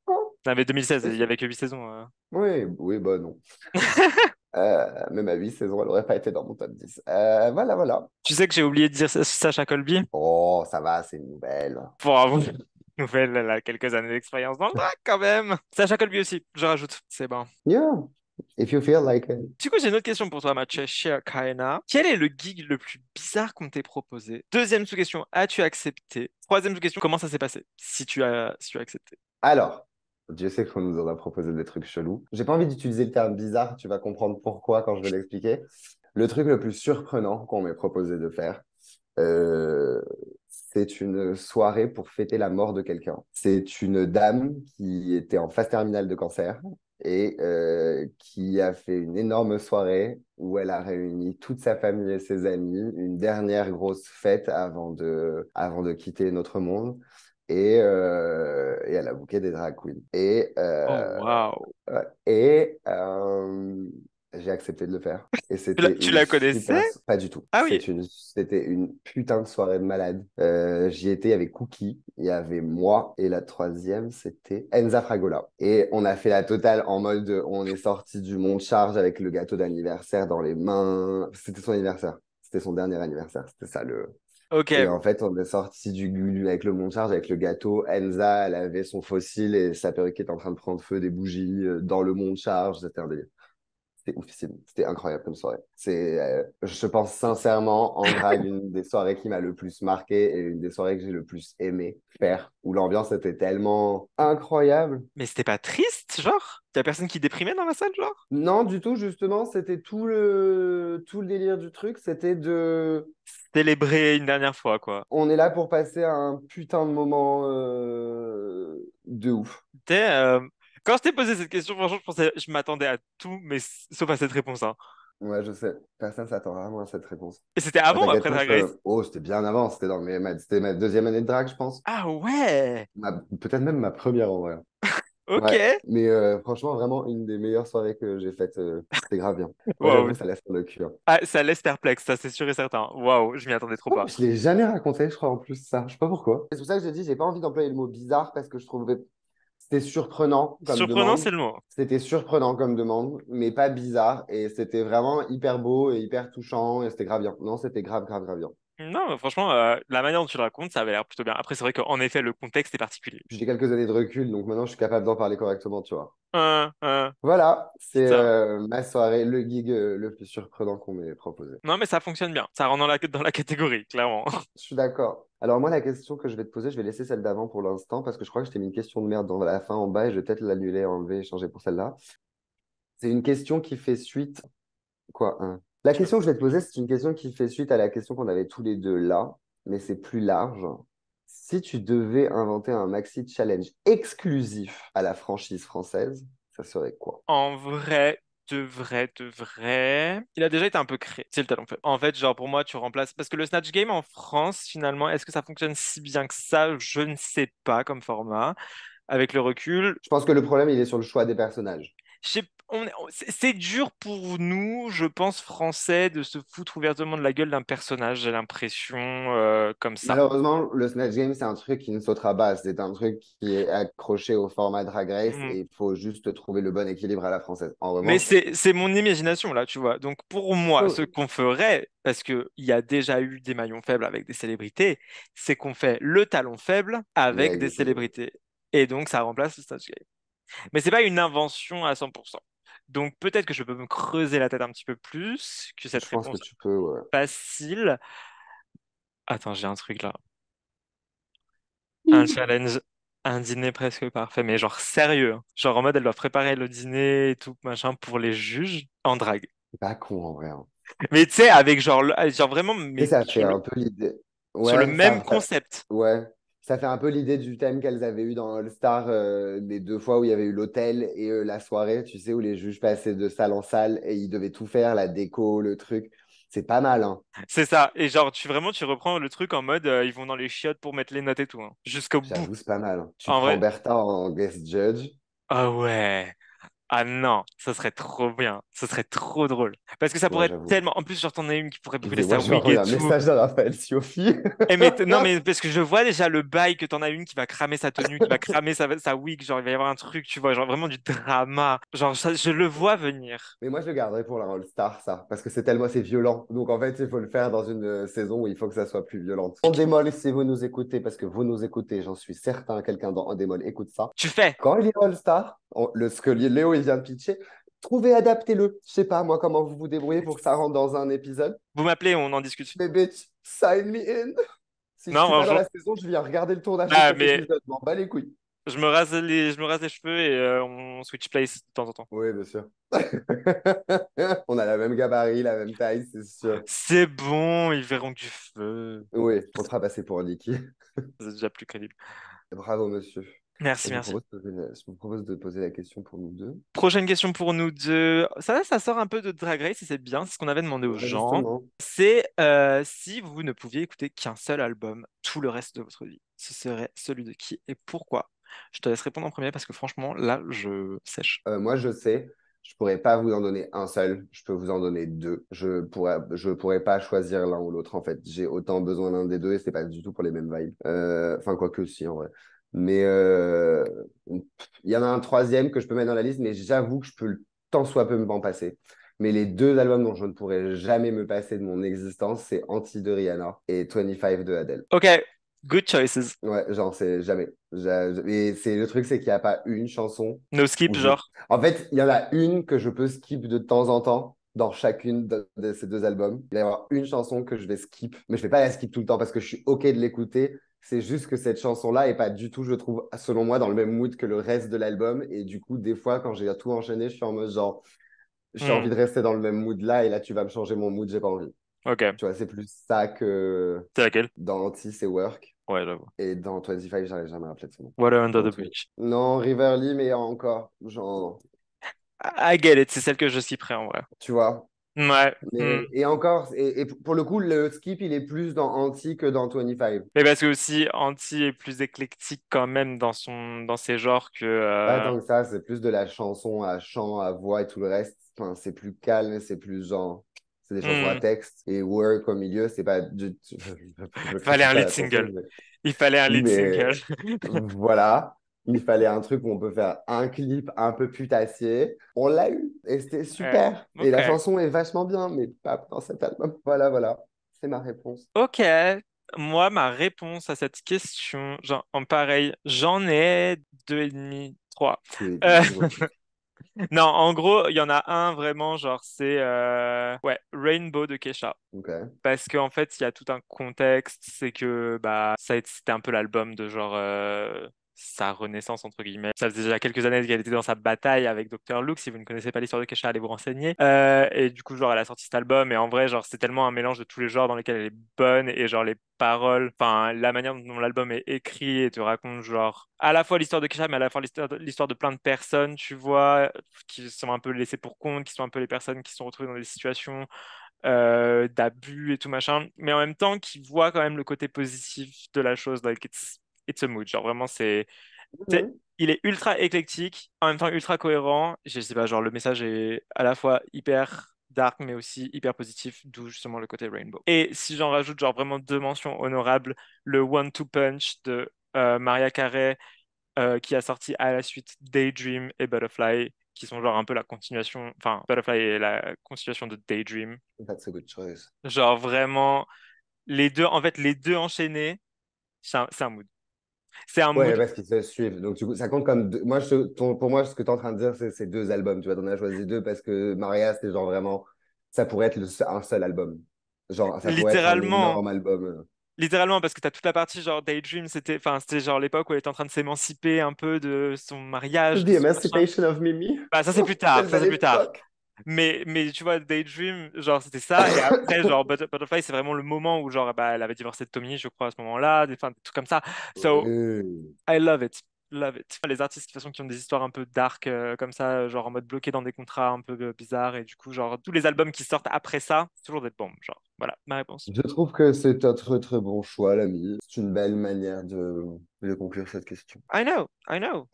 Non, mais 2016, il n'y avait que huit saisons. Hein. Oui, oui, bah non. Euh, même à 8 saisons, elle n'aurait pas été dans mon top 10. Euh, voilà, voilà. Tu sais que j'ai oublié de dire Sacha Colby Oh, ça va, c'est une nouvelle. une nouvelle, là quelques années d'expérience dans le drag quand même. Sacha Colby aussi, je rajoute, c'est bon. Yeah. Du coup, j'ai une autre question pour toi, ma chère Kaena. Quel est le gig le plus bizarre qu'on t'ait proposé Deuxième sous-question, as-tu accepté Troisième sous-question, comment ça s'est passé si tu, as, si tu as accepté Alors, Dieu sait qu'on nous en a proposé des trucs chelous. J'ai pas envie d'utiliser le terme bizarre, tu vas comprendre pourquoi quand je vais l'expliquer. Le truc le plus surprenant qu'on m'ait proposé de faire, euh, c'est une soirée pour fêter la mort de quelqu'un. C'est une dame qui était en phase terminale de cancer et euh, qui a fait une énorme soirée où elle a réuni toute sa famille et ses amis, une dernière grosse fête avant de, avant de quitter notre monde. Et, euh, et elle a bouqué des drag queens. Et, oh, euh, et j'ai accepté de le faire. Et c'était tu la connaissais Pas du tout. Ah oui. C'était une... putain de soirée de malade. Euh, j'y étais avec Cookie, il y avait moi, et la troisième, c'était Enza Fragola. Et on a fait la totale en mode on est sorti du monde charge avec le gâteau d'anniversaire dans les mains. C'était son anniversaire. C'était son dernier anniversaire. C'était ça le, OK. Et en fait, on est sorti du gulu avec le charge, avec le gâteau. Enza, elle avait son fossile et sa perruque était en train de prendre feu, des bougies euh, dans le charge. C'était un délire. C'était C'était incroyable comme soirée. C'est, euh, je pense sincèrement, en drague, une des soirées qui m'a le plus marqué et une des soirées que j'ai le plus aimé faire, où l'ambiance était tellement incroyable. Mais c'était pas triste, genre T'as personne qui déprimait dans la salle, genre Non, du tout, justement, c'était tout le... tout le délire du truc, c'était de... Célébrer une dernière fois, quoi. On est là pour passer un putain de moment euh, de ouf. Tu sais, euh, quand je t'ai posé cette question, franchement, je pensais, je m'attendais à tout, mais sauf à cette réponse. Hein. Ouais, je sais. Personne s'attend vraiment à cette réponse. Et c'était avant après Drag Race Oh, c'était bien avant. C'était dans mes... ma deuxième année de drag, je pense. Ah ouais Peut-être même ma première en vrai. ok. Mais euh, franchement, vraiment une des meilleures soirées que j'ai faites. Euh, c'était grave bien. Ça laisse le cul. Hein. Ah, ça laisse perplexe, ça c'est sûr et certain. Waouh, je m'y attendais trop oh, pas. Je l'ai jamais raconté, je crois, en plus, ça. Je sais pas pourquoi. C'est pour ça que je dis, j'ai pas envie d'employer le mot bizarre parce que je trouvais c'était surprenant. Comme surprenant, c'est C'était surprenant comme demande, mais pas bizarre. Et c'était vraiment hyper beau et hyper touchant. Et c'était grave Non, c'était grave, grave, grave Non, franchement, euh, la manière dont tu le racontes, ça avait l'air plutôt bien. Après, c'est vrai qu'en effet, le contexte est particulier. J'ai quelques années de recul, donc maintenant, je suis capable d'en parler correctement, tu vois. Euh, euh. voilà, c'est ma soirée, le gig le plus surprenant qu'on m'ait proposé. Non, mais ça fonctionne bien. Ça rentre dans la, dans la catégorie, clairement. Je suis d'accord. Alors moi, la question que je vais te poser, je vais laisser celle d'avant pour l'instant parce que je crois que je t'ai mis une question de merde dans la fin en bas et je vais peut-être l'annuler, enlever, changer pour celle-là. C'est une question qui fait suite. Quoi hein La question que je vais te poser, c'est une question qui fait suite à la question qu'on avait tous les deux là, mais c'est plus large. Si tu devais inventer un maxi challenge exclusif à la franchise française, ça serait quoi En vrai, devrait, devrait. Il a déjà été un peu créé. C'est le talon. fait En fait, genre pour moi, tu remplaces. Parce que le Snatch Game en France, finalement, est-ce que ça fonctionne si bien que ça Je ne sais pas comme format. Avec le recul. Je pense que le problème, il est sur le choix des personnages. Je sais c'est dur pour nous, je pense, français, de se foutre ouvertement de la gueule d'un personnage, j'ai l'impression, euh, comme ça. Malheureusement, le Snatch Game, c'est un truc qui ne sautera pas. C'est un truc qui est accroché au format Drag Race mm. et il faut juste trouver le bon équilibre à la française. Mais c'est mon imagination, là, tu vois. Donc, pour moi, oh. ce qu'on ferait, parce qu'il y a déjà eu des maillons faibles avec des célébrités, c'est qu'on fait le talon faible avec des célébrités. Et donc, ça remplace le Snatch Game. Mais c'est pas une invention à 100%. Donc peut-être que je peux me creuser la tête un petit peu plus que cette je réponse pense tu peux, ouais. facile. Attends, j'ai un truc là. Un challenge, un dîner presque parfait, mais genre sérieux. Hein. Genre en mode, elle doit préparer le dîner et tout, machin, pour les juges en drague. C'est pas con en vrai. Hein. Mais tu sais, avec genre, genre vraiment mais ça fait un peu l'idée. sur le même concept. Ouais ça fait un peu l'idée du thème qu'elles avaient eu dans All Star, les euh, deux fois où il y avait eu l'hôtel et euh, la soirée, tu sais, où les juges passaient de salle en salle et ils devaient tout faire, la déco, le truc. C'est pas mal, hein. C'est ça. Et genre, tu vraiment, tu reprends le truc en mode, euh, ils vont dans les chiottes pour mettre les notes et tout, hein. jusqu'au bout. Ça c'est pas mal. Hein. Tu prends en guest judge. Ah ouais. Ah non, ça serait trop bien, ça serait trop drôle. Parce que ça pourrait être tellement. En plus, genre t'en as une qui pourrait brûler sa wig. Et un message de Raphaël Siofi. mais non, mais parce que je vois déjà le bail que t'en as une qui va cramer sa tenue, qui va cramer sa, wig. Genre, il va y avoir un truc, tu vois, genre vraiment du drama. Genre, je le vois venir. Mais moi, je le garderai pour la All Star, ça, parce que c'est tellement c'est violent. Donc en fait, il faut le faire dans une euh, saison où il faut que ça soit plus violent. En démol, si vous nous écoutez, parce que vous nous écoutez, j'en suis certain, quelqu'un dans En démol écoute ça. Tu fais. Quand il y All Star, le ce vient de pitcher. Trouvez, adaptez-le. Je sais pas, moi, comment vous vous débrouillez pour que ça rentre dans un épisode. Vous m'appelez, on en discute. Mais bitch, sign me in. non, je la saison, je viens regarder le tournage bah, Je m'en bats les couilles. Je me, rase les... je me rase les cheveux et euh, on switch place de temps en temps. Oui, bien sûr. on a la même gabarit, la même taille, c'est sûr. C'est bon, ils verront du feu. Oui, on sera passé pour Nicky. Vous êtes déjà plus crédible. Bravo, monsieur. Merci, merci. je vous propose de poser la question pour nous deux. Prochaine question pour nous deux. Ça, ça sort un peu de Drag Race c'est bien, c'est ce qu'on avait demandé aux gens. C'est euh, si vous ne pouviez écouter qu'un seul album tout le reste de votre vie, ce serait celui de qui et pourquoi Je te laisse répondre en premier parce que franchement, là, je sèche. Euh, moi, je sais. Je pourrais pas vous en donner un seul, je peux vous en donner deux. Je pourrais, je pourrais pas choisir l'un ou l'autre en fait. J'ai autant besoin d'un des deux et c'est pas du tout pour les mêmes vibes. Euh, enfin quoique quoi que si en vrai. Mais euh, il y en a un troisième que je peux mettre dans la liste, mais j'avoue que je peux tant soit peu me m'en passer. Mais les deux albums dont je ne pourrais jamais me passer de mon existence, c'est Anti de Rihanna et 25 de Adele. Ok, good choices. Ouais, genre, c'est jamais. Et c'est le truc, c'est qu'il n'y a pas une chanson. No skip, genre. En fait, il y en a une que je peux skip de temps en temps dans chacune de, de, ces deux albums. Il va y avoir une chanson que je vais skip, mais je ne vais pas la skip tout le temps parce que je suis OK de l'écouter, c'est juste que cette chanson-là est pas du tout, je trouve, selon moi, dans le même mood que le reste de l'album. Et du coup, des fois, quand j'ai tout enchaîné, je suis en mode genre, j'ai hmm. envie de rester dans le même mood là, et là, tu vas me changer mon mood, j'ai pas envie. Ok. Tu vois, c'est plus ça que. C'est laquelle Dans Anti, c'est Work. Ouais, vois Et dans 25, j'arrive jamais à rappeler de Water Under the Bridge. Non, Riverly, mais encore. Genre. I get c'est celle que je suis prêt en vrai. Tu vois, Ouais. Hmm. Et encore, et, pour le coup, le skip, il est plus dans Anti que dans 25. et parce que aussi, Anti est plus éclectique quand même dans, son, dans ses genres que. Pas tant que ça, c'est plus de la chanson à chant, à voix et tout le reste. Enfin, c'est plus calme, c'est plus en C'est des chansons à hmm. texte. Et Work au milieu, c'est pas du tout. il fallait un lead single. Il fallait un lead single. voilà. Il fallait un truc où on peut faire un clip un peu putassier. On l'a eu et c'était super. Et la chanson est vachement bien, mais pas dans cet album. Voilà, voilà. C'est ma réponse. Ok. Moi, ma réponse à cette question, genre, en pareil, j'en ai deux et demi, trois. Euh, non, en gros, il y en a un vraiment, genre, c'est euh, ouais, Rainbow de Kesha. Parce qu'en fait, il y a tout un contexte, c'est que bah, c'était un peu l'album de genre euh, sa renaissance entre guillemets. Ça faisait déjà quelques années qu'elle était dans sa bataille avec Dr. Luke. Si vous ne connaissez pas l'histoire de Kesha, allez vous renseigner. Euh, et du coup, genre, elle a sorti cet album. Et en vrai, genre, c'est tellement un mélange de tous les genres dans lesquels elle est bonne et genre les paroles, enfin la manière dont l'album est écrit et te raconte genre à la fois l'histoire de Kesha, mais à la fois l'histoire de, plein de personnes, tu vois, qui sont un peu laissées pour compte, qui sont un peu les personnes qui sont retrouvées dans des situations euh, d'abus et tout machin, mais en même temps qui voit quand même le côté positif de la chose. Like it's it's a mood. Genre, vraiment, c'est. Il est ultra éclectique, en même temps ultra cohérent. Je sais pas, genre, le message est à la fois hyper dark, mais aussi hyper positif, d'où justement le côté rainbow. Et si j'en rajoute, genre, vraiment deux mentions honorables, le one-two punch de euh, Maria Carey, euh, qui a sorti à la suite Daydream et Butterfly, qui sont genre un peu la continuation, enfin Butterfly est la continuation de Daydream. That's a good choice. Genre vraiment, les deux, en fait, les deux enchaînés, c'est un, mood. C'est un ouais, parce qu'ils se suivent. Donc, du coup, ça compte comme. Moi, je... Ton... Pour moi, ce que tu es en train de dire, c'est ces deux albums. Tu vois, t'en as choisi deux parce que Maria, c'était genre vraiment. Ça pourrait être un seul album. Genre, ça pourrait être un énorme album littéralement parce que tu as toute la partie genre Daydream c'était enfin c'était genre l'époque où elle était en train de s'émanciper un peu de son mariage The Emancipation of Mimi bah ça c'est plus tard ça c'est plus tard mais, mais tu vois, Daydream, genre, c'était ça. Et après, genre, Butterfly, c'est vraiment le moment où, genre, bah, elle avait divorcé de Tommy, je crois, à ce moment-là, des, des trucs comme ça. So, I love it. Love it. Les artistes de qui ont des histoires un peu dark euh, comme ça, euh, genre en mode bloqué dans des contrats un peu euh, bizarres et du coup genre tous les albums qui sortent après ça, c'est toujours des bombes. Genre voilà ma réponse. Je trouve que c'est un très très bon choix l'ami. C'est une belle manière de, conclure cette question. I know, I know.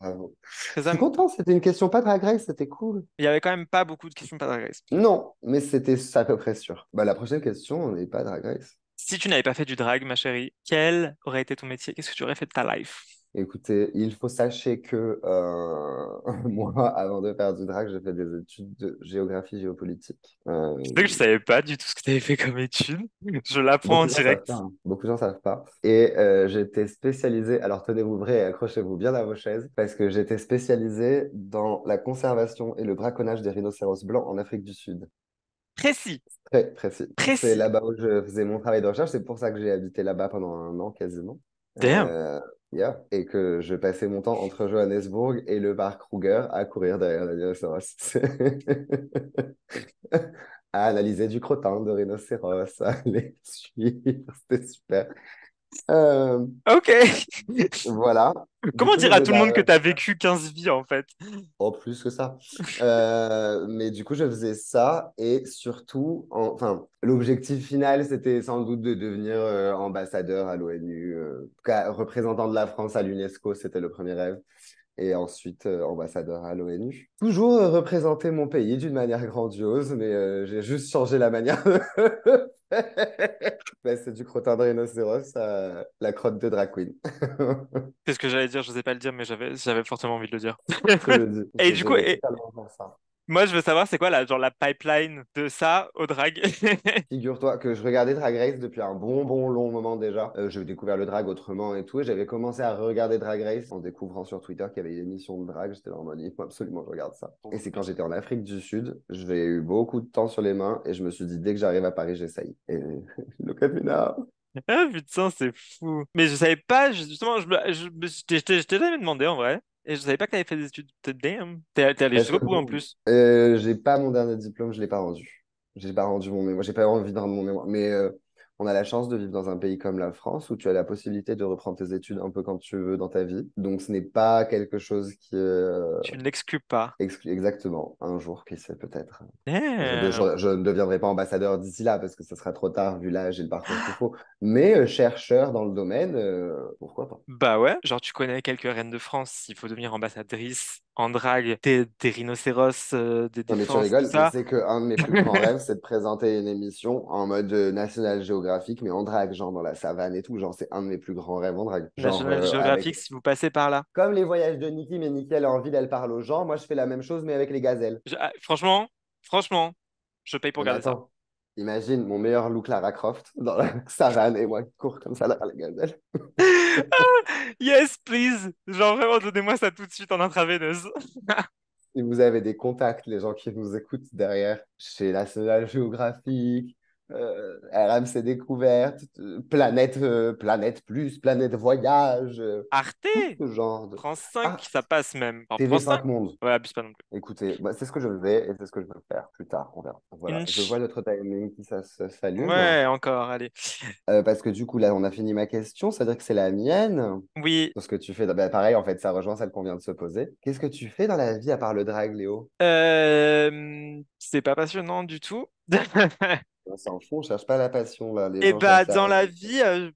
Je suis content, c'était une question pas drag race, c'était cool. Il y avait quand même pas beaucoup de questions pas drag race. Non, mais c'était à peu près sûr. Bah, la prochaine question n'est pas drag race. Si tu n'avais pas fait du drag, ma chérie, quel aurait été ton métier Qu'est-ce que tu aurais fait de ta life Écoutez, il faut sachez que euh, moi, avant de faire du drag, j'ai fait des études de géographie géopolitique. Euh, que je savais pas du tout ce que tu avais fait comme étude. Je l'apprends en direct. Hein. Beaucoup de gens savent pas. Et euh, j'étais spécialisé, alors tenez-vous vrai et accrochez-vous bien à vos chaises, parce que j'étais spécialisé dans la conservation et le braconnage des rhinocéros blancs en Afrique du Sud. Précis. Très précis. précis. C'est là-bas où je faisais mon travail de recherche. C'est pour ça que j'ai habité là-bas pendant un an quasiment. Damn. Euh, et que je passais mon temps entre Johannesburg et le bar Kruger à courir derrière le rhinocéros. à analyser du crottin de rhinocéros, à les suivre. C'était super. Euh, ok. voilà. Comment dire à tout le monde que tu as vécu 15 vies en fait Oh, plus que ça. Euh, mais du coup, je faisais ça et surtout, enfin, l'objectif final, c'était sans doute de devenir euh, ambassadeur à l'ONU, représentant de la France à l'UNESCO, c'était le premier rêve et ensuite ambassadeur à l'ONU. Toujours représenter mon pays d'une manière grandiose, mais j'ai juste changé la manière de ben, c'est du crottin de rhinocéros à euh, la crotte de drag queen. c'est ce que j'allais dire, je sais pas le dire, mais j'avais fortement envie de le dire. et du coup, et, moi, je veux savoir, c'est quoi la, genre, la pipeline de ça au drag Figure-toi que je regardais Drag Race depuis un bon, bon, long moment déjà. Euh, J'ai découvert le drag autrement et tout. j'avais commencé à regarder Drag Race en découvrant sur Twitter qu'il y avait une émission de drag. J'étais dans en livre, absolument je regarde ça. Et c'est quand j'étais en Afrique du Sud, j'ai eu beaucoup de temps sur les mains et je me suis dit, dès que j'arrive à Paris, j'essaye. Et le cabinet... Ah putain, c'est fou. Mais je savais pas, justement, je t'ai j'étais jamais demandé en vrai. Et Je savais pas que t'avais fait des études de DM. T'es, allé jusqu'au bout, en plus euh, J'ai pas mon dernier diplôme, je l'ai pas rendu. J'ai pas rendu mon mémoire. J'ai pas envie de rendre mon mémoire. Mais euh, on a la chance de vivre dans un pays comme la France où tu as la possibilité de reprendre tes études un peu quand tu veux dans ta vie. Donc ce n'est pas quelque chose qui... Euh, tu ne l'exclus pas. Exactement. Un jour, qui sait peut-être. Eh. Je, ne deviendrai pas ambassadeur d'ici là parce que ce sera trop tard vu l'âge et le parcours qu'il faut. Mais euh, chercheur dans le domaine, euh, pourquoi pas Bah ouais, genre tu connais quelques reines de France, il faut devenir ambassadrice en drague des, rhinocéros, euh, des Non, mais tu rigoles, c'est un de mes plus grands rêves, c'est de présenter une émission en mode euh, National Geographic, mais en drague, genre dans la savane et tout. Genre, c'est un de mes plus grands rêves en drague. National euh, Geographic, si vous passez par là. Comme les voyages de Nikki, mais Nikki, elle envie en elle parle aux gens. Moi, je fais la même chose, mais avec les gazelles. Ah, franchement, franchement, je paye pour garder ça. Imagine mon meilleur look Lara Croft dans la savane et moi qui cours comme ça derrière les gazelles. Ah, yes, please! Genre vraiment, donnez-moi ça tout de suite en intraveineuse. si vous avez des contacts, les gens qui nous écoutent derrière, chez National Geographic, euh, RMC Découverte, euh, Planète, euh, Planète Plus, Planète Voyage. Arte ce genre France 5, ah. ça passe même. TV 5 Monde. Ouais, abuse pas non plus. Écoutez, bah, c'est ce que je vais et c'est ce que je veux faire plus tard. On verra. Voilà. Je vois notre timing qui s'allume. Ouais, encore, allez. parce que du coup, là, on a fini ma question. C'est-à-dire que c'est la mienne. Oui. Ce que tu fais. Bah, pareil, en fait, ça rejoint celle qu'on vient de se poser. Qu'est-ce que tu fais dans la vie à part le drag, Léo C'est pas passionnant du tout. On s'en cherche pas la passion. Là. et eh bah, dans la vie, euh,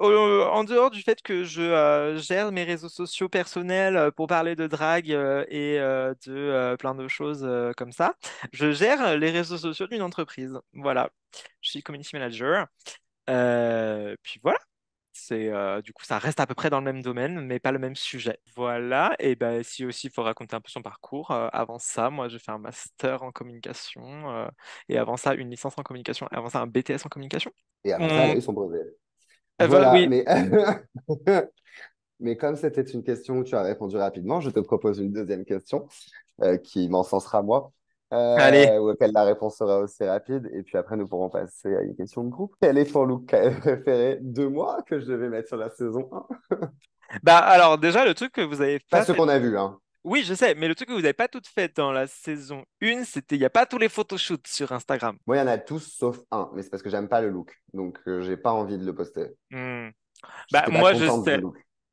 euh, en dehors du fait que je euh, gère mes réseaux sociaux personnels pour parler de drague et de plein de choses comme ça, je gère les réseaux sociaux d'une entreprise. Voilà, je suis community manager. puis voilà c'est du coup ça reste à peu près dans le même domaine, mais pas le même sujet. Voilà, et ben si aussi il faut raconter un peu son parcours. avant ça, moi j'ai fait un master en communication et avant ça une licence en communication, avant ça un BTS en communication. Et après ça, a son brevet. Eh ben voilà, oui. mais... mais... comme c'était une question où tu as répondu rapidement, je te propose une deuxième question qui m'encensera moi. Euh, Allez. la réponse sera aussi rapide. Et puis après, nous pourrons passer à une question de groupe. Quel est ton look préféré de moi que je devais mettre sur la saison 1 Bah alors déjà, le truc que vous avez pas... Pas ce qu'on a vu, hein. Oui, je sais, mais le truc que vous n'avez pas tout fait dans la saison 1, c'était il n'y a pas tous les photoshoots sur Instagram. Moi, il y en a tous sauf un, mais c'est parce que j'aime pas le look. Donc, euh, j'ai pas envie de le poster. Hmm. Bah, moi, je sais.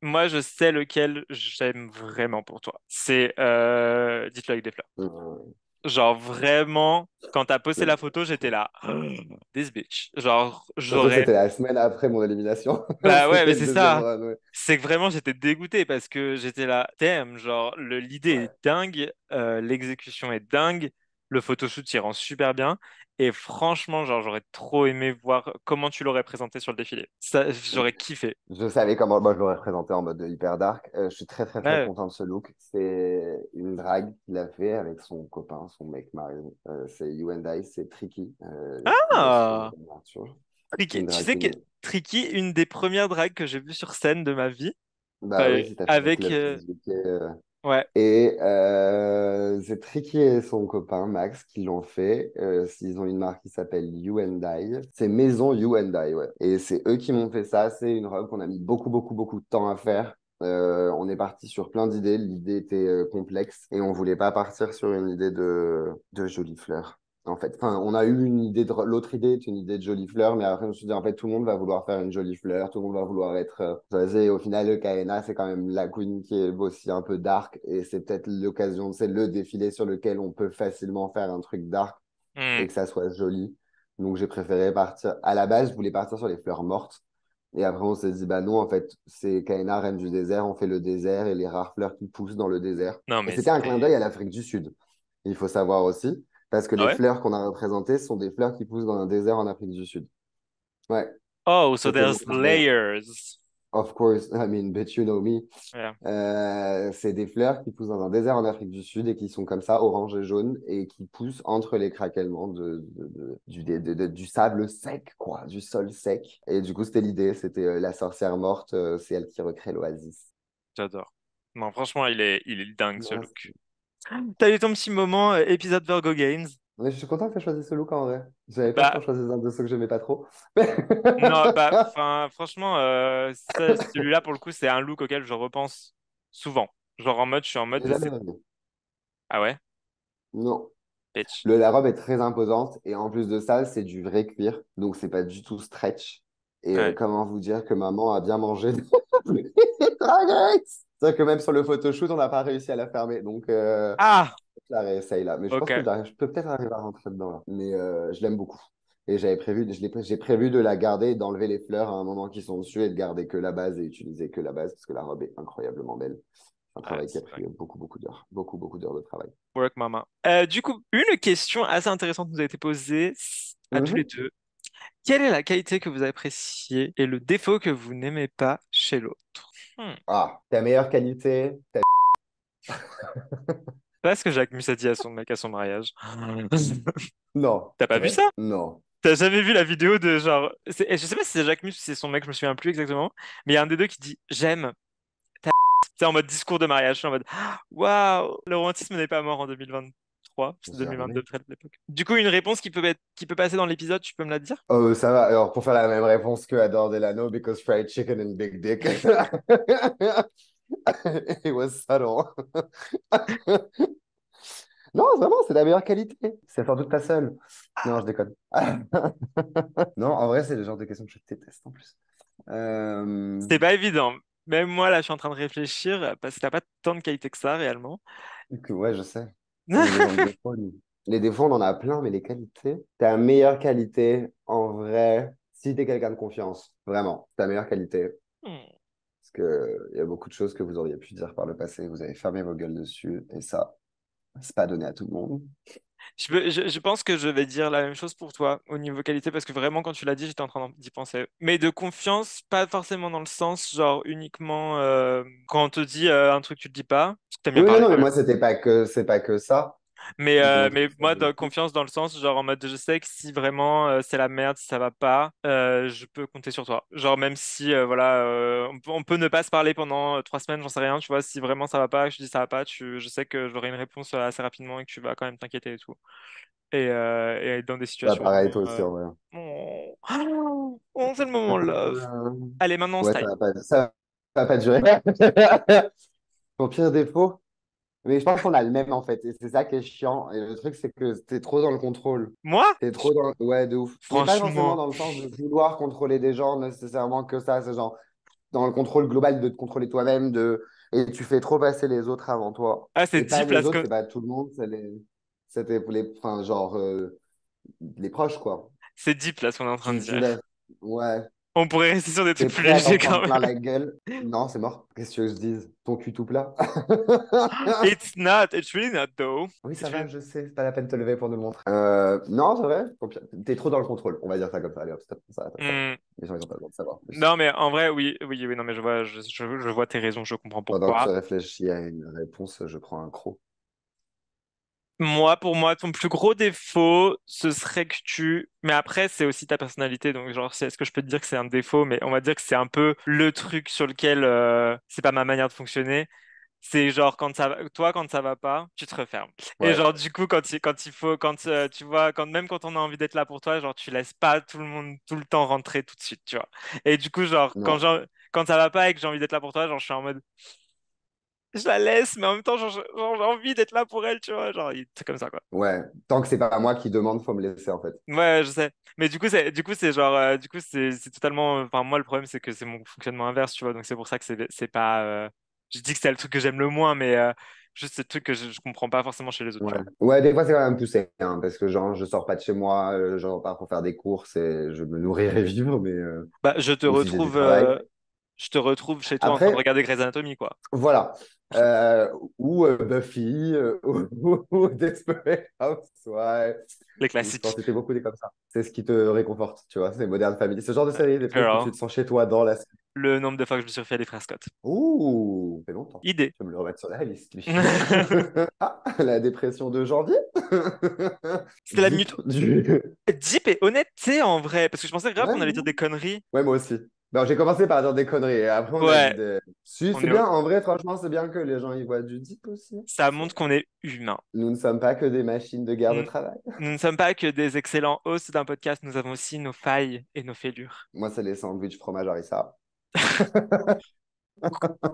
Moi, je sais lequel j'aime vraiment pour toi. C'est euh, Dites-le avec des fleurs. Hmm. Genre vraiment, quand t'as posté la photo, j'étais là. This bitch. Genre, j'aurais. C'était la semaine après mon élimination. Bah ouais, mais c'est ça. C'est que vraiment, j'étais dégoûté parce que j'étais là. Thème, genre, l'idée est dingue, euh, l'exécution est dingue, le photoshoot s'y rend super bien. Et franchement, genre, j'aurais trop aimé voir comment tu l'aurais présenté sur le défilé. j'aurais kiffé. Je savais comment moi je l'aurais présenté en mode hyper dark. Euh, je suis très très très content de ce look. C'est une drague qu'il a fait avec son copain, son mec Mario euh, c'est You and I, c'est Tricky. Euh, ah Tricky, tu sais que Tricky, une des premières dragues que j'ai vues sur scène de ma vie. Bah, oui, avec. Ouais. Et c'est Tricky et son copain Max qui l'ont fait. Euh, ils ont une marque qui s'appelle You and I. C'est Maison You and I, ouais. Et c'est eux qui m'ont fait ça. C'est une robe qu'on a mis beaucoup, beaucoup, beaucoup de temps à faire. Euh, on est parti sur plein d'idées. L'idée était euh, complexe et on voulait pas partir sur une idée de, de jolie fleur en fait. on a eu une idée l'autre idée est une idée de jolie fleur, mais après on se dit en fait tout le monde va vouloir faire une jolie fleur, tout le monde va vouloir être euh, Au final, le c'est quand même la queen qui est aussi un peu dark et c'est peut-être l'occasion, c'est le défilé sur lequel on peut facilement faire un truc dark hmm. et que ça soit joli. Donc j'ai préféré partir. À la base, je voulais partir sur les fleurs mortes. Et après, on s'est dit, bah non, en fait, c'est Kaena, reine du désert, on fait le désert et les rares fleurs qui poussent dans le désert. C'était un clin d'œil à l'Afrique du Sud, il faut savoir aussi. Parce que ah les fleurs qu'on a représentées sont des fleurs qui poussent dans un désert en Afrique du Sud. Ouais. Oh, so there's layers. Of course, I mean, but you know me. Euh, c'est des fleurs qui poussent dans un désert en Afrique du Sud et qui sont comme ça, orange et jaune, et qui poussent entre les craquements de, du, sable sec, quoi, du sol sec. Et du coup, c'était l'idée, c'était euh, la sorcière morte, euh, c'est elle qui recrée l'oasis. J'adore. Non, franchement, il est, il est dingue ce look. T'as eu ton petit moment, euh, épisode Virgo Games. je suis content que tu choisi ce look en vrai. J'avais pas bah. choisi un de ceux que j'aimais pas trop. non, bah, franchement, euh, celui-là, pour le coup, c'est un look auquel je repense souvent. Genre en mode, je suis en mode. Ah ouais Non. Le, la robe est très imposante et en plus de ça, c'est du vrai cuir, donc c'est pas du tout stretch. Et euh, comment vous dire que maman a bien mangé cest vrai que même sur le photoshoot, on n'a pas réussi à la fermer. Donc, euh, ah! je la réessaye là. Mais je pense que je peux peut-être arriver à rentrer dedans là. Mais euh, je l'aime beaucoup. Et j'avais prévu, j'ai prévu de la garder d'enlever les fleurs à un moment qui sont dessus et de garder que la base et utiliser que la base parce que la robe est incroyablement belle. Un ah, travail qui a pris beaucoup, beaucoup d'heures. Beaucoup, beaucoup d'heures de travail. Work, mama. Euh, du coup, une question assez intéressante nous a été posée à tous mm-hmm. les deux. Quelle est la qualité que vous appréciez et le défaut que vous n'aimez pas chez l'autre Hmm. Ah, ta meilleure qualité, ta... pas ce que Jacques Mus a dit à son mec à son mariage. non. T'as pas vu ça Non. T'as jamais vu la vidéo de genre. Je sais pas si c'est Jacques Mus ou si c'est son mec, je me souviens plus exactement. Mais il y a un des deux qui dit J'aime ta. C'est en mode discours de mariage. Je en mode Waouh, le romantisme n'est pas mort en 2020. Du coup, une réponse qui peut, être, qui peut passer dans l'épisode, tu peux me la dire Oh, ça va. Alors, pour faire la même réponse que Adore Delano, because fried chicken and big dick. It was subtle. Non, vraiment, c'est la meilleure qualité. C'est sans doute ta seule. Non, je déconne. non, en vrai, c'est le genre de question que je déteste en plus. Euh... C'est pas évident. Même moi, là, je suis en train de réfléchir parce que t'as pas tant de qualité que ça réellement. ouais, je sais les défauts, on en a plein, mais les qualités, ta meilleure qualité, en vrai, si t'es quelqu'un de confiance, vraiment, ta meilleure qualité. Hmm. parce Parce qu'il y a beaucoup de choses que vous auriez pu dire par le passé, vous avez fermé vos gueules dessus, et ça, c'est pas donné à tout le monde. Je, pense que je vais dire la même chose pour toi au niveau qualité parce que vraiment quand tu l'as dit j'étais en train d'y penser. Mais de confiance, pas forcément dans le sens genre uniquement euh, quand on te dit euh, un truc tu le dis pas. non, mais moi c'était pas que c'est pas que ça. Mais, euh, mmh. mais moi, de confiance dans le sens, genre en mode, je sais que si vraiment euh, c'est la merde, si ça va pas, euh, je peux compter sur toi. Genre, même si, voilà, on peut, ne pas se parler pendant trois semaines, j'en sais rien, tu vois, si vraiment ça va pas, je dis ça va pas, tu, je sais que j'aurai une réponse assez rapidement et que tu vas quand même t'inquiéter et tout. Et, et, dans des ah, situations. Bah, pareil, toi aussi, en vrai. Hein. Oh, oh, c'est le moment, love. Allez, maintenant, on ça va pas, ça va pas durer. Ton pire défaut mais je pense qu'on a le même en fait. Et c'est ça qui est chiant. Et le truc, c'est que t'es trop dans le contrôle. Moi T'es trop dans. Ouais, de ouf. Franchement. Pas forcément dans le sens de vouloir contrôler des gens nécessairement que ça. C'est genre dans le contrôle global de te contrôler toi-même. de Et tu fais trop passer les autres avant toi. Ah, c'est deep, là. C'est pas tout le monde, c'est les. C'était les. Enfin, genre. Euh, les proches, quoi. C'est deep là ce qu'on est en train de dire. Ouais. On pourrait rester sur des trucs plus légers quand même. la gueule. Non, c'est mort. Qu'est-ce que je dise Ton cul tout plat. it's not. It's really not, though. Oui, ça va, je sais. C'est pas la peine de te lever pour nous le montrer. Euh, non, c'est vrai. T'es trop dans le contrôle. On va dire ça comme ça. Allez, hop, stop. Hmm. Ça, Les gens, ils ont pas besoin de savoir. Non, mais en vrai, oui. Oui, oui, non, mais je vois, je, je vois tes raisons. Je comprends pourquoi. Pendant que tu réfléchis à une réponse, je prends un croc moi, pour moi, ton plus gros défaut, ce serait que tu. Mais après, c'est aussi ta personnalité. Donc, genre, est-ce que je peux te dire que c'est un défaut Mais on va dire que c'est un peu le truc sur lequel euh, c'est pas ma manière de fonctionner. C'est genre quand ça toi quand ça va pas, tu te refermes. Et genre du coup quand il, quand il faut quand euh, tu vois quand même quand on a envie d'être là pour toi, genre tu laisses pas tout le monde tout le temps rentrer tout de suite, tu vois. Et du coup genre quand quand ça va pas et que j'ai envie d'être là pour toi, genre je suis en mode je la laisse, mais en même temps, j'ai envie d'être là pour elle, tu vois. Genre, c'est comme ça, quoi. Ouais, tant que c'est pas moi qui demande, faut me laisser, en fait. Ouais, je sais. Mais du coup, c'est, du coup, c'est genre, euh, du coup, c'est, totalement. Enfin, moi, le problème, c'est que c'est mon fonctionnement inverse, tu vois. Donc, c'est pour ça que c'est, pas. Euh, je dis que c'est le truc que j'aime le moins, mais euh, juste c'est le truc que je, comprends pas forcément chez les autres. Ouais, des fois, c'est quand même poussé, hein, parce que genre, je sors pas de chez moi, je repars pour faire des courses et je me nourrirai vivre, mais. Bah, je te retrouve je te retrouve chez toi en train de regarder Grey's Anatomy, quoi. Voilà. Euh, ou euh, Buffy, euh, ou, ou, House, Desperate Housewives. Les classiques. C'était beaucoup des comme ça. C'est ce qui te réconforte, tu vois, c'est Modern Family. Ce genre de série, des fois, tu te sens chez toi dans la série. Le nombre de fois que je me suis refait les frères Scott. Ouh, ça fait longtemps. Idée. Je vais me le remettre sur la liste. ah, la dépression de janvier. C'était la minute. Du... Deep et honnête, tu en vrai. Parce que je pensais grave qu'on allait dire des conneries. Ouais, moi aussi. Ben, j'ai commencé par dire des conneries. Et après, on ouais. des... c'est bien. En vrai, franchement, c'est bien que les gens y voient du deep aussi. Ça montre qu'on est humain. Nous ne sommes pas que des machines de guerre de travail. Nous ne sommes pas que des excellents hosts d'un podcast. Nous avons aussi nos failles et nos fêlures. Moi, c'est les sandwichs fromage harissa.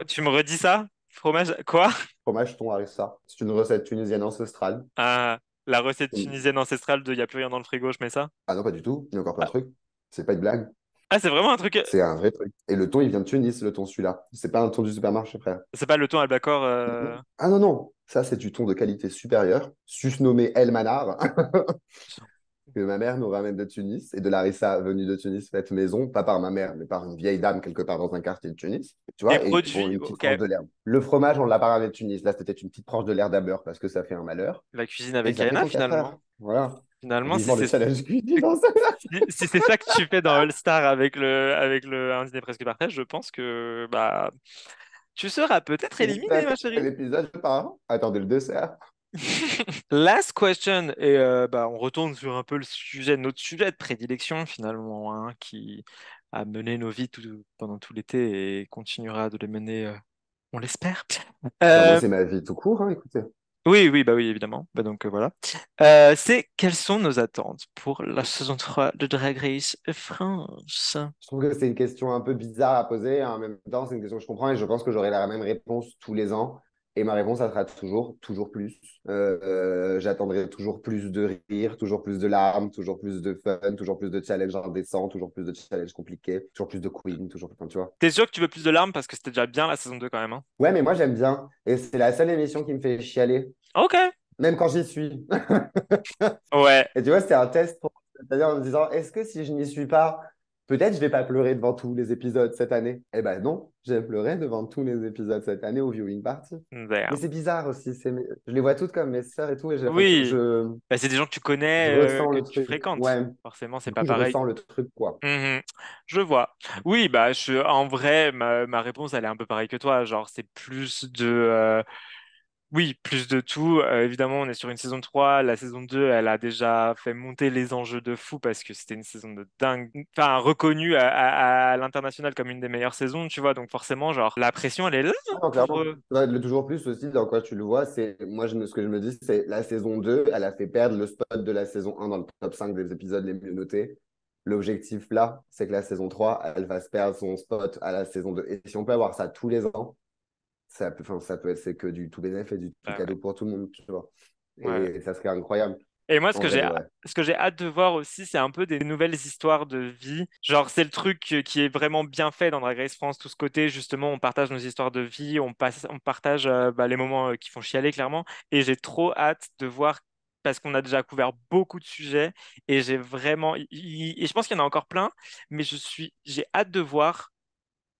tu me redis ça Fromage quoi Fromage ton harissa. C'est une recette tunisienne ancestrale. Ah, la recette mm. tunisienne ancestrale de il a plus rien dans le frigo, je mets ça Ah non, pas du tout. Il y a encore plein de ah. trucs. C'est pas une blague. Ah, c'est vraiment un truc. Euh, c'est un vrai truc. Et le ton il vient de Tunis, le ton celui-là. C'est pas un ton du supermarché, frère. C'est pas le ton albacore. Euh, ah non, non. Ça, c'est du ton de qualité supérieure, susnommé El Manar. que ma mère nous ramène de Tunis et de Larissa venue de Tunis faite maison, pas par ma mère, mais par une vieille dame quelque part dans un quartier de Tunis. Tu vois, et, produit, une petite Le fromage, on l'a pas ramené de Tunis. Là, c'était une petite tranche de l'air d'Ameur, parce que ça fait un malheur. La cuisine avec elle finalement. Voilà. Finalement, hein, si c'est ça... que tu fais dans All Star avec le avec le un presque partage, je pense que bah tu seras peut-être éliminé, ma chérie. L'épisode par. Attendez le dessert. Last question et euh, bah on retourne sur un peu le sujet notre sujet de prédilection finalement hein, qui a mené nos vies pendant tout l'été et continuera de les mener. Euh, on l'espère. Euh, c'est ma vie tout court, hein, écoutez. Oui, oui, bah oui, évidemment. Bah donc euh, voilà. Euh, c'est quelles sont nos attentes pour la saison 3 de Drag Race France? Je trouve que c'est une question un peu bizarre à poser. Hein. En même temps, c'est une question que je comprends et je pense que j'aurai la même réponse tous les ans. Et ma réponse, ça sera toujours, toujours plus. Euh, euh, j'attendrai toujours plus de rire, toujours plus de larmes, toujours plus de fun, toujours plus de challenges indécents, toujours plus de challenges compliqués, toujours plus de queen, toujours plus, tu vois. T'es sûr que tu veux plus de larmes parce que c'était déjà bien la saison 2 quand même. Hein ouais, mais moi j'aime bien. Et c'est la seule émission qui me fait chialer. Ok. Même quand j'y suis. ouais. Et tu vois, c'était un test pour... C'est-à-dire en me disant, est-ce que si je n'y suis pas, Peut-être je vais pas pleurer devant tous les épisodes cette année. Eh ben non, j'ai pleuré devant tous les épisodes cette année au viewing party. Mais c'est bizarre aussi. Je les vois toutes comme mes sœurs et tout. oui. Bah, c'est des gens que tu connais, euh, que tu fréquentes. Forcément, c'est pas pareil. Je ressens le truc quoi. Mhm. Je vois. Oui, bah en vrai, ma... réponse elle est un peu pareille que toi. Genre c'est plus de euh, oui, plus de tout. Euh, évidemment, on est sur une saison 3. La saison 2, elle a déjà fait monter les enjeux de fou parce que c'était une saison de dingue. Enfin, reconnue à, l'international comme une des meilleures saisons, tu vois. Donc, forcément, genre, la pression, elle est là. Ah le toujours plus aussi, dans quoi tu le vois, c'est moi, ce que je me dis, c'est la saison 2, elle a fait perdre le spot de la saison 1 dans le top 5 des épisodes les mieux notés. L'objectif là, c'est que la saison 3, elle va se perdre son spot à la saison 2. Et si on peut avoir ça tous les ans, ça peut, ça peut être c'est que du tout bénéfice et du tout cadeau pour tout le monde, tu vois. Et ça serait incroyable. Et moi, ce que, j'ai, ce que j'ai hâte de voir aussi, c'est un peu des nouvelles histoires de vie. Genre, c'est le truc euh, qui est vraiment bien fait dans Drag Race France, tout ce côté, justement, on partage nos histoires de vie, on, passe, on partage euh, bah, les moments euh, qui font chialer, clairement. Et j'ai trop hâte de voir parce qu'on a déjà couvert beaucoup de sujets et j'ai vraiment et je pense qu'il y en a encore plein mais je suis j'ai hâte de voir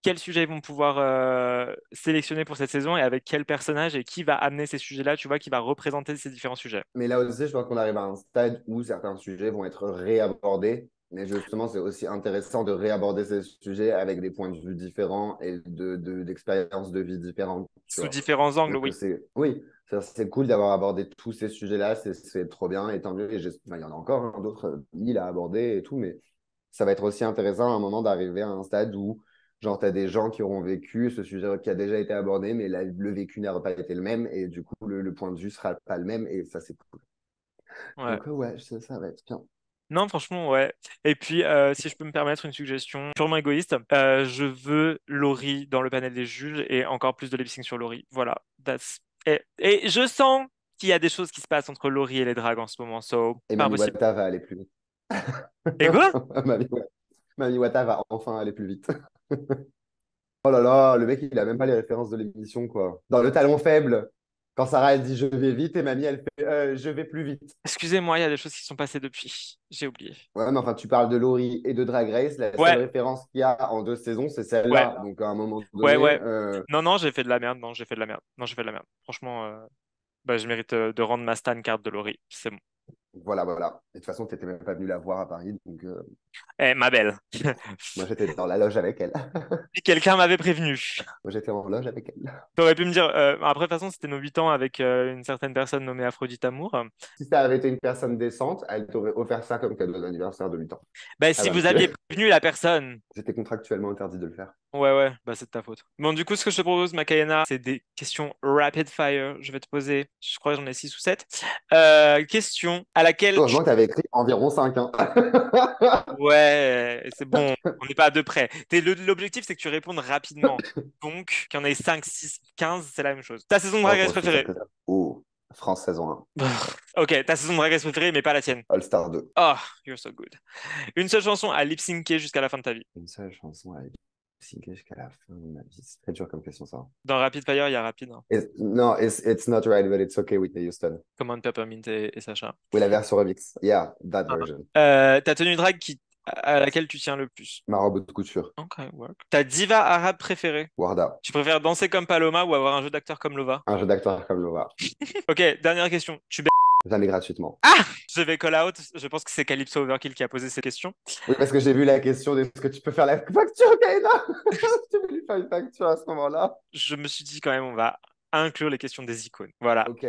quels sujets vont pouvoir euh, sélectionner pour cette saison et avec quel personnage et qui va amener ces sujets-là, tu vois, qui va représenter ces différents sujets. Mais là aussi, je vois qu'on arrive à un stade où certains sujets vont être réabordés. Mais justement, c'est aussi intéressant de réaborder ces sujets avec des points de vue différents et d'expériences de, de, de vie différentes. Sous différents angles, oui. Oui, c'est cool d'avoir abordé tous ces sujets-là. C'est trop bien et tant mieux. il y en a encore hein, d'autres, euh, mille à aborder et tout. Mais ça va être aussi intéressant à un moment d'arriver à un stade où Genre, tu as des gens qui auront vécu ce sujet qui a déjà été abordé, mais le vécu n'a pas été le même, et du coup, le, point de vue sera pas le même, et ça, c'est cool. Ouais. Euh, ouais, ça, va être bien. Non, franchement, ouais. Et puis, euh, si je peux me permettre une suggestion purement égoïste, euh, je veux Laurie dans le panel des juges et encore plus de lip sur Laurie. Voilà. Et, je sens qu'il y a des choses qui se passent entre Laurie et les drags en ce moment. So, et Mami Wata va aller plus vite. Et quoi Mami Wata va enfin aller plus vite. oh là là, le mec, il a même pas les références de l'émission, quoi. Dans le talon faible, quand Sarah, elle dit je vais vite et mamie, elle fait euh, je vais plus vite. Excusez-moi, il y a des choses qui sont passées depuis. J'ai oublié. Ouais, mais enfin, tu parles de Laurie et de Drag Race. La seule référence qu'il y a en deux saisons, c'est celle-là. Donc, à un moment Ouais, ouais. Euh, non, non, j'ai fait de la merde. Non, j'ai fait de la merde. Non, j'ai fait de la merde. Franchement, euh, bah, je mérite de rendre ma Stan carte de Laurie. C'est bon. Voilà, voilà. Et de toute façon, tu n'étais même pas venu la voir à Paris. Donc, euh, eh, ma belle. Moi, j'étais dans la loge avec elle. Quelqu'un m'avait prévenu. Moi, j'étais en loge avec elle. Tu aurais pu me dire, euh, après, de toute façon, c'était nos 8 ans avec euh, une certaine personne nommée Aphrodite Amour. Si ça avait été une personne décente, elle t'aurait offert ça comme cadeau d'anniversaire de 8 ans. Ben, si bah, vous aviez prévenu la personne. J'étais contractuellement interdit de le faire. Ouais, ouais, bah, c'est de ta faute. Bon, du coup, ce que je te propose, Makayana, c'est des questions rapid fire. Je vais te poser, je crois que j'en ai 6 ou 7. question laquelle. Heureusement que tu avais écrit environ 5. Hein. ouais, c'est bon, on n'est pas à deux près. L'objectif, c'est que tu répondes rapidement. Donc, qu'il y en ait 5, 6, 15, c'est la même chose. Ta saison de oh, Drag préférée Oh, France saison 1. ok, ta saison de Drag préférée, mais pas la tienne. All Star 2. Oh, you're so good. Une seule chanson à lip-syncer jusqu'à la fin de ta vie. Une seule chanson à lip c'est très dur comme question, ça. Hein. Dans Rapid Fire, il y a Rapid, Hein. It's, non, it's, not right, but it's okay, Whitney Houston. Command Peppermint et, et, Sacha. Oui, la version remix. Yeah, that ah. version. Euh, ta tenue drague qui, à laquelle tu tiens le plus Ma robe de couture. Ok, work. Ta diva arabe préférée Warda. Tu préfères danser comme Paloma ou avoir un jeu d'acteur comme Lova Un jeu d'acteur comme Lova. ok, dernière question. Tu Jamais gratuitement. Ah Je vais call out. Je pense que c'est Calypso Overkill qui a posé ces questions. Oui, parce que j'ai vu la question de ce que tu peux faire la facture, que Tu peux lui faire une facture à ce moment-là Je me suis dit quand même, on va inclure les questions des icônes. Voilà. Ok.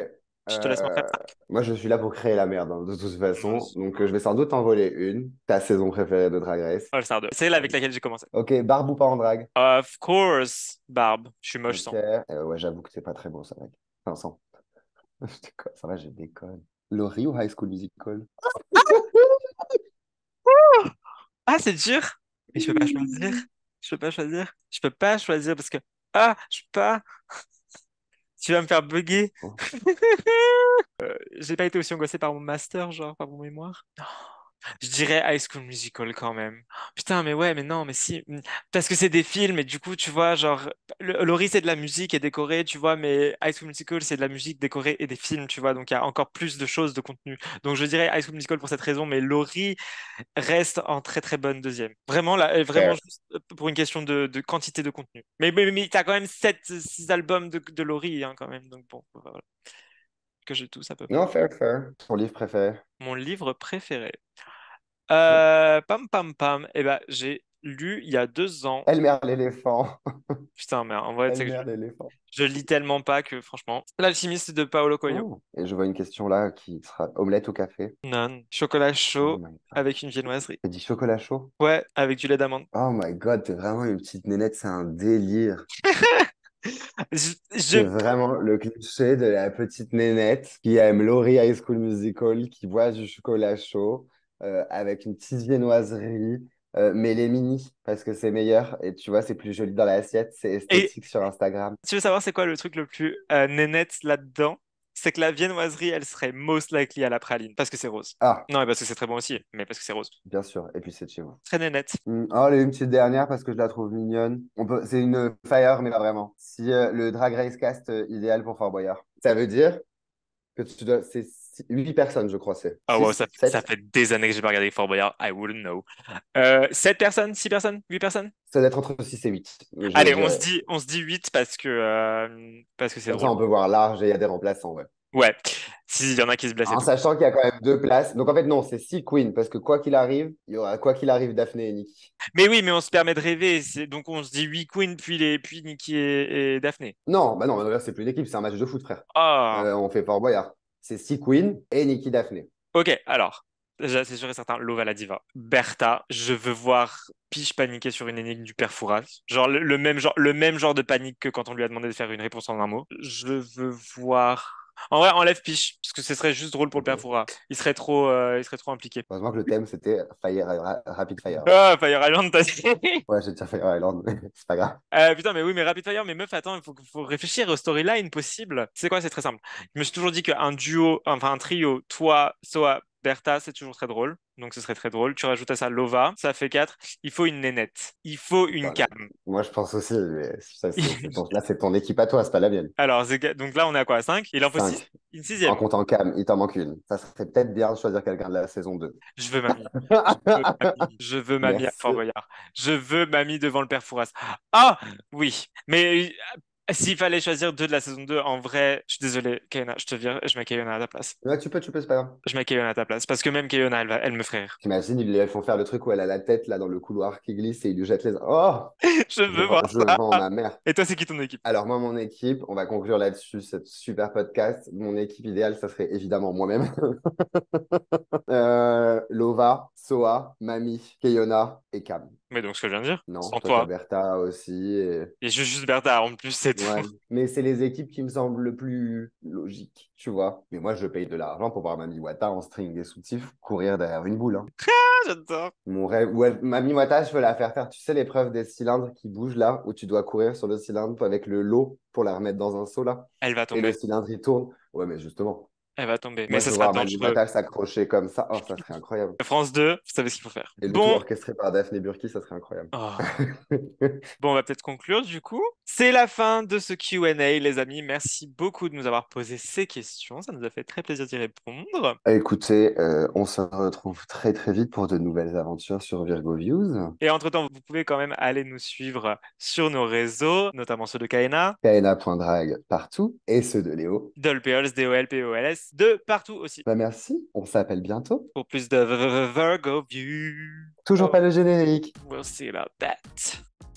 Je te laisse en faire. Euh, moi, je suis là pour créer la merde, hein, de toute façon. Donc, euh, je vais sans doute en voler une. Ta saison préférée de Drag Race All 2. C'est avec laquelle j'ai commencé. Ok, Barbe ou pas en drag Of course, Barbe. Je suis moche sans. Euh, ouais, j'avoue que c'est pas très beau, ça, mec. Vincent. Je déconne, ça va, je déconne. Le Rio High School Musical. ah, c'est dur. Mais je peux pas choisir. Je peux pas choisir. Je peux pas choisir parce que ah, je peux pas. Tu vas me faire bugger. Oh. Euh, j'ai pas été aussi angoissé par mon master, genre par mon mémoire. Non je dirais High School Musical quand même. Putain, mais ouais, mais non, mais si. Mm, parce que c'est des films et du coup, tu vois, genre, Laurie, c'est de la musique et décorée, tu vois, mais High School Musical, c'est de la musique décorée et des films, tu vois, donc il y a encore plus de choses, de contenu. Donc je dirais High School Musical pour cette raison, mais Laurie reste en très très bonne deuxième. Vraiment, là, euh, vraiment juste euh, pour une question de, quantité de contenu. Mais, mais, mais t'as quand même 7, six albums de, de Laurie, hein, quand même, donc bon, voilà que j'ai tout, ça peu près. Non, fair, fair. Ton livre préféré Mon livre préféré. Euh, pam, pam, pam. Eh ben, j'ai lu il y a deux ans. Elmer l'éléphant. Putain, mais en vrai, Elmer l'éléphant. Je, lis tellement pas que, franchement, L'alchimiste de Paolo Coelho. Oh, et je vois une question là qui sera omelette au café. Non, chocolat chaud oh avec une viennoiserie. Tu dit chocolat chaud Ouais, avec du lait d'amande. Oh my god, t'es vraiment une petite nénette, c'est un délire. C'est vraiment le cliché de la petite nénette qui aime Laurie High School Musical, qui boit du chocolat chaud euh, avec une petite viennoiserie, euh, mais les mini parce que c'est meilleur et tu vois, c'est plus joli dans l'assiette, c'est esthétique sur Instagram. Tu veux savoir c'est quoi le truc le plus euh, nénette là-dedans c'est que la viennoiserie, elle serait most likely à la praline, parce que c'est rose. Ah. Non, et parce que c'est très bon aussi, mais parce que c'est rose. Bien sûr, et puis c'est de chez moi. Très nénette. Mm. Oh, ah les une petite dernière, parce que je la trouve mignonne. On peut... C'est une fire, mais pas vraiment. Si euh, le Drag Race cast euh, idéal pour Fort Boyard, ça veut dire que tu dois... c'est 8 personnes, je crois. C'est. Ah ouais, ça, ça, fait des années que j'ai pas regardé Fort Boyard. I wouldn't know. Euh, 7 personnes, 6 personnes, 8 personnes Ça doit être entre 6 et 8. Allez, On, se dit, on se dit 8 parce que euh, parce que c'est on peut voir large et il y a des remplaçants, ouais. Ouais, s'il y en a qui se blessent. En sachant qu'il y a quand même deux places. Donc en fait, non, c'est 6 queens, parce que quoi qu'il arrive, il y aura quoi qu'il arrive Daphné et Nick Mais oui, mais on se permet de rêver. Donc on se dit 8 queens, puis, les... puis et... Daphné. Non, bah non, c'est plus une équipe, c'est un match de foot, frère. Ah. Euh, on fait Fort Boyard c'est Sea et Nikki Daphné. Ok, alors, déjà, c'est sûr et certain, à la diva. Bertha, je veux voir Piche paniquer sur une énigme du père Genre même genre, le même genre de panique que quand on lui a demandé de faire une réponse en un mot. Je veux voir en vrai, enlève Piche, parce que ce serait juste drôle pour le père Foura. Il serait trop, euh, il serait trop impliqué. Heureusement que le thème c'était Fire, Rapid Fire. Ah, Fire Island, t'as dit. ouais, je dire Fire Island, c'est pas grave. Euh, putain, mais oui, mais Rapid Fire, mais meuf, attends, il faut, faut, réfléchir aux storylines possibles. C'est quoi C'est très simple. Je me suis toujours dit qu'un duo, enfin un trio, toi, Soa, Bertha, c'est toujours très drôle donc ce serait très drôle. Tu rajoutes à ça Lova, ça fait 4. Il faut une nénette. Il faut une cam. Moi, je pense aussi, mais là, c'est ton équipe à toi, c'est pas la mienne. Alors, donc là, on est à quoi 5 Il en faut 6. Une sixième. En comptant cam, il t'en manque une. Ça serait peut-être bien de choisir quelqu'un de la saison 2. Je veux mamie. je veux mamie, je à Fort Boyard. Je veux mamie devant le père Fouras. Ah oui, mais euh, s'il fallait choisir deux de la saison 2, en vrai, je suis désolé, Kayona, je te vire, je mets à ta place. tu peux, tu peux, c'est pas grave. Je mets à ta place, parce que même Kayona, elle, va, elle me frère. T'imagines, ils lui font faire le truc où elle a la tête là dans le couloir qui glisse et ils lui jettent les. Oh Je veux voir je ça. ma mère. Et toi, c'est qui ton équipe Alors, moi, mon équipe, on va conclure là-dessus, cette super podcast. Mon équipe idéale, ça serait évidemment moi-même. Euh, Lova, Soa, Mami, Kayona et Cam. Mais donc, ce que je viens de dire, non, sans toi. toi. Bertha aussi. Et, et juste Bertha, en plus, c'est tout. Mais c'est les équipes qui me semblent le plus logique, tu vois. Mais moi, je paye de l'argent pour voir Mami Wata en string des soutifs courir derrière une boule. Hein. J'adore. Mon rêve. ou Mami Wata, je veux la faire faire, tu sais, l'épreuve des cylindres qui bougent là, où tu dois courir sur le cylindre avec le lot pour la remettre dans un seau là. Elle va tomber. Et le cylindre, il tourne. Ouais, mais justement, elle va tomber. mais ça sera dangereux. s'accrocher comme ça, oh, ça serait incroyable. France 2, vous savez ce qu'il faut faire. Et le bon. orchestré par Daphné Burki, ça serait incroyable. Oh. bon, on va peut-être conclure du coup. C'est la fin de ce QA, les amis. Merci beaucoup de nous avoir posé ces questions. Ça nous a fait très plaisir d'y répondre. Bah, écoutez, euh, on se retrouve très très vite pour de nouvelles aventures sur Virgo Views. Et entre-temps, vous pouvez quand même aller nous suivre sur nos réseaux, notamment ceux de Kaena. Kaena.drag partout et ceux de Léo. Dolpeols, D-O-L-P-O-L-S, de partout aussi. Bah, merci, on s'appelle bientôt. Pour plus de Virgo Views. Toujours pas le oh. générique. We'll see about that.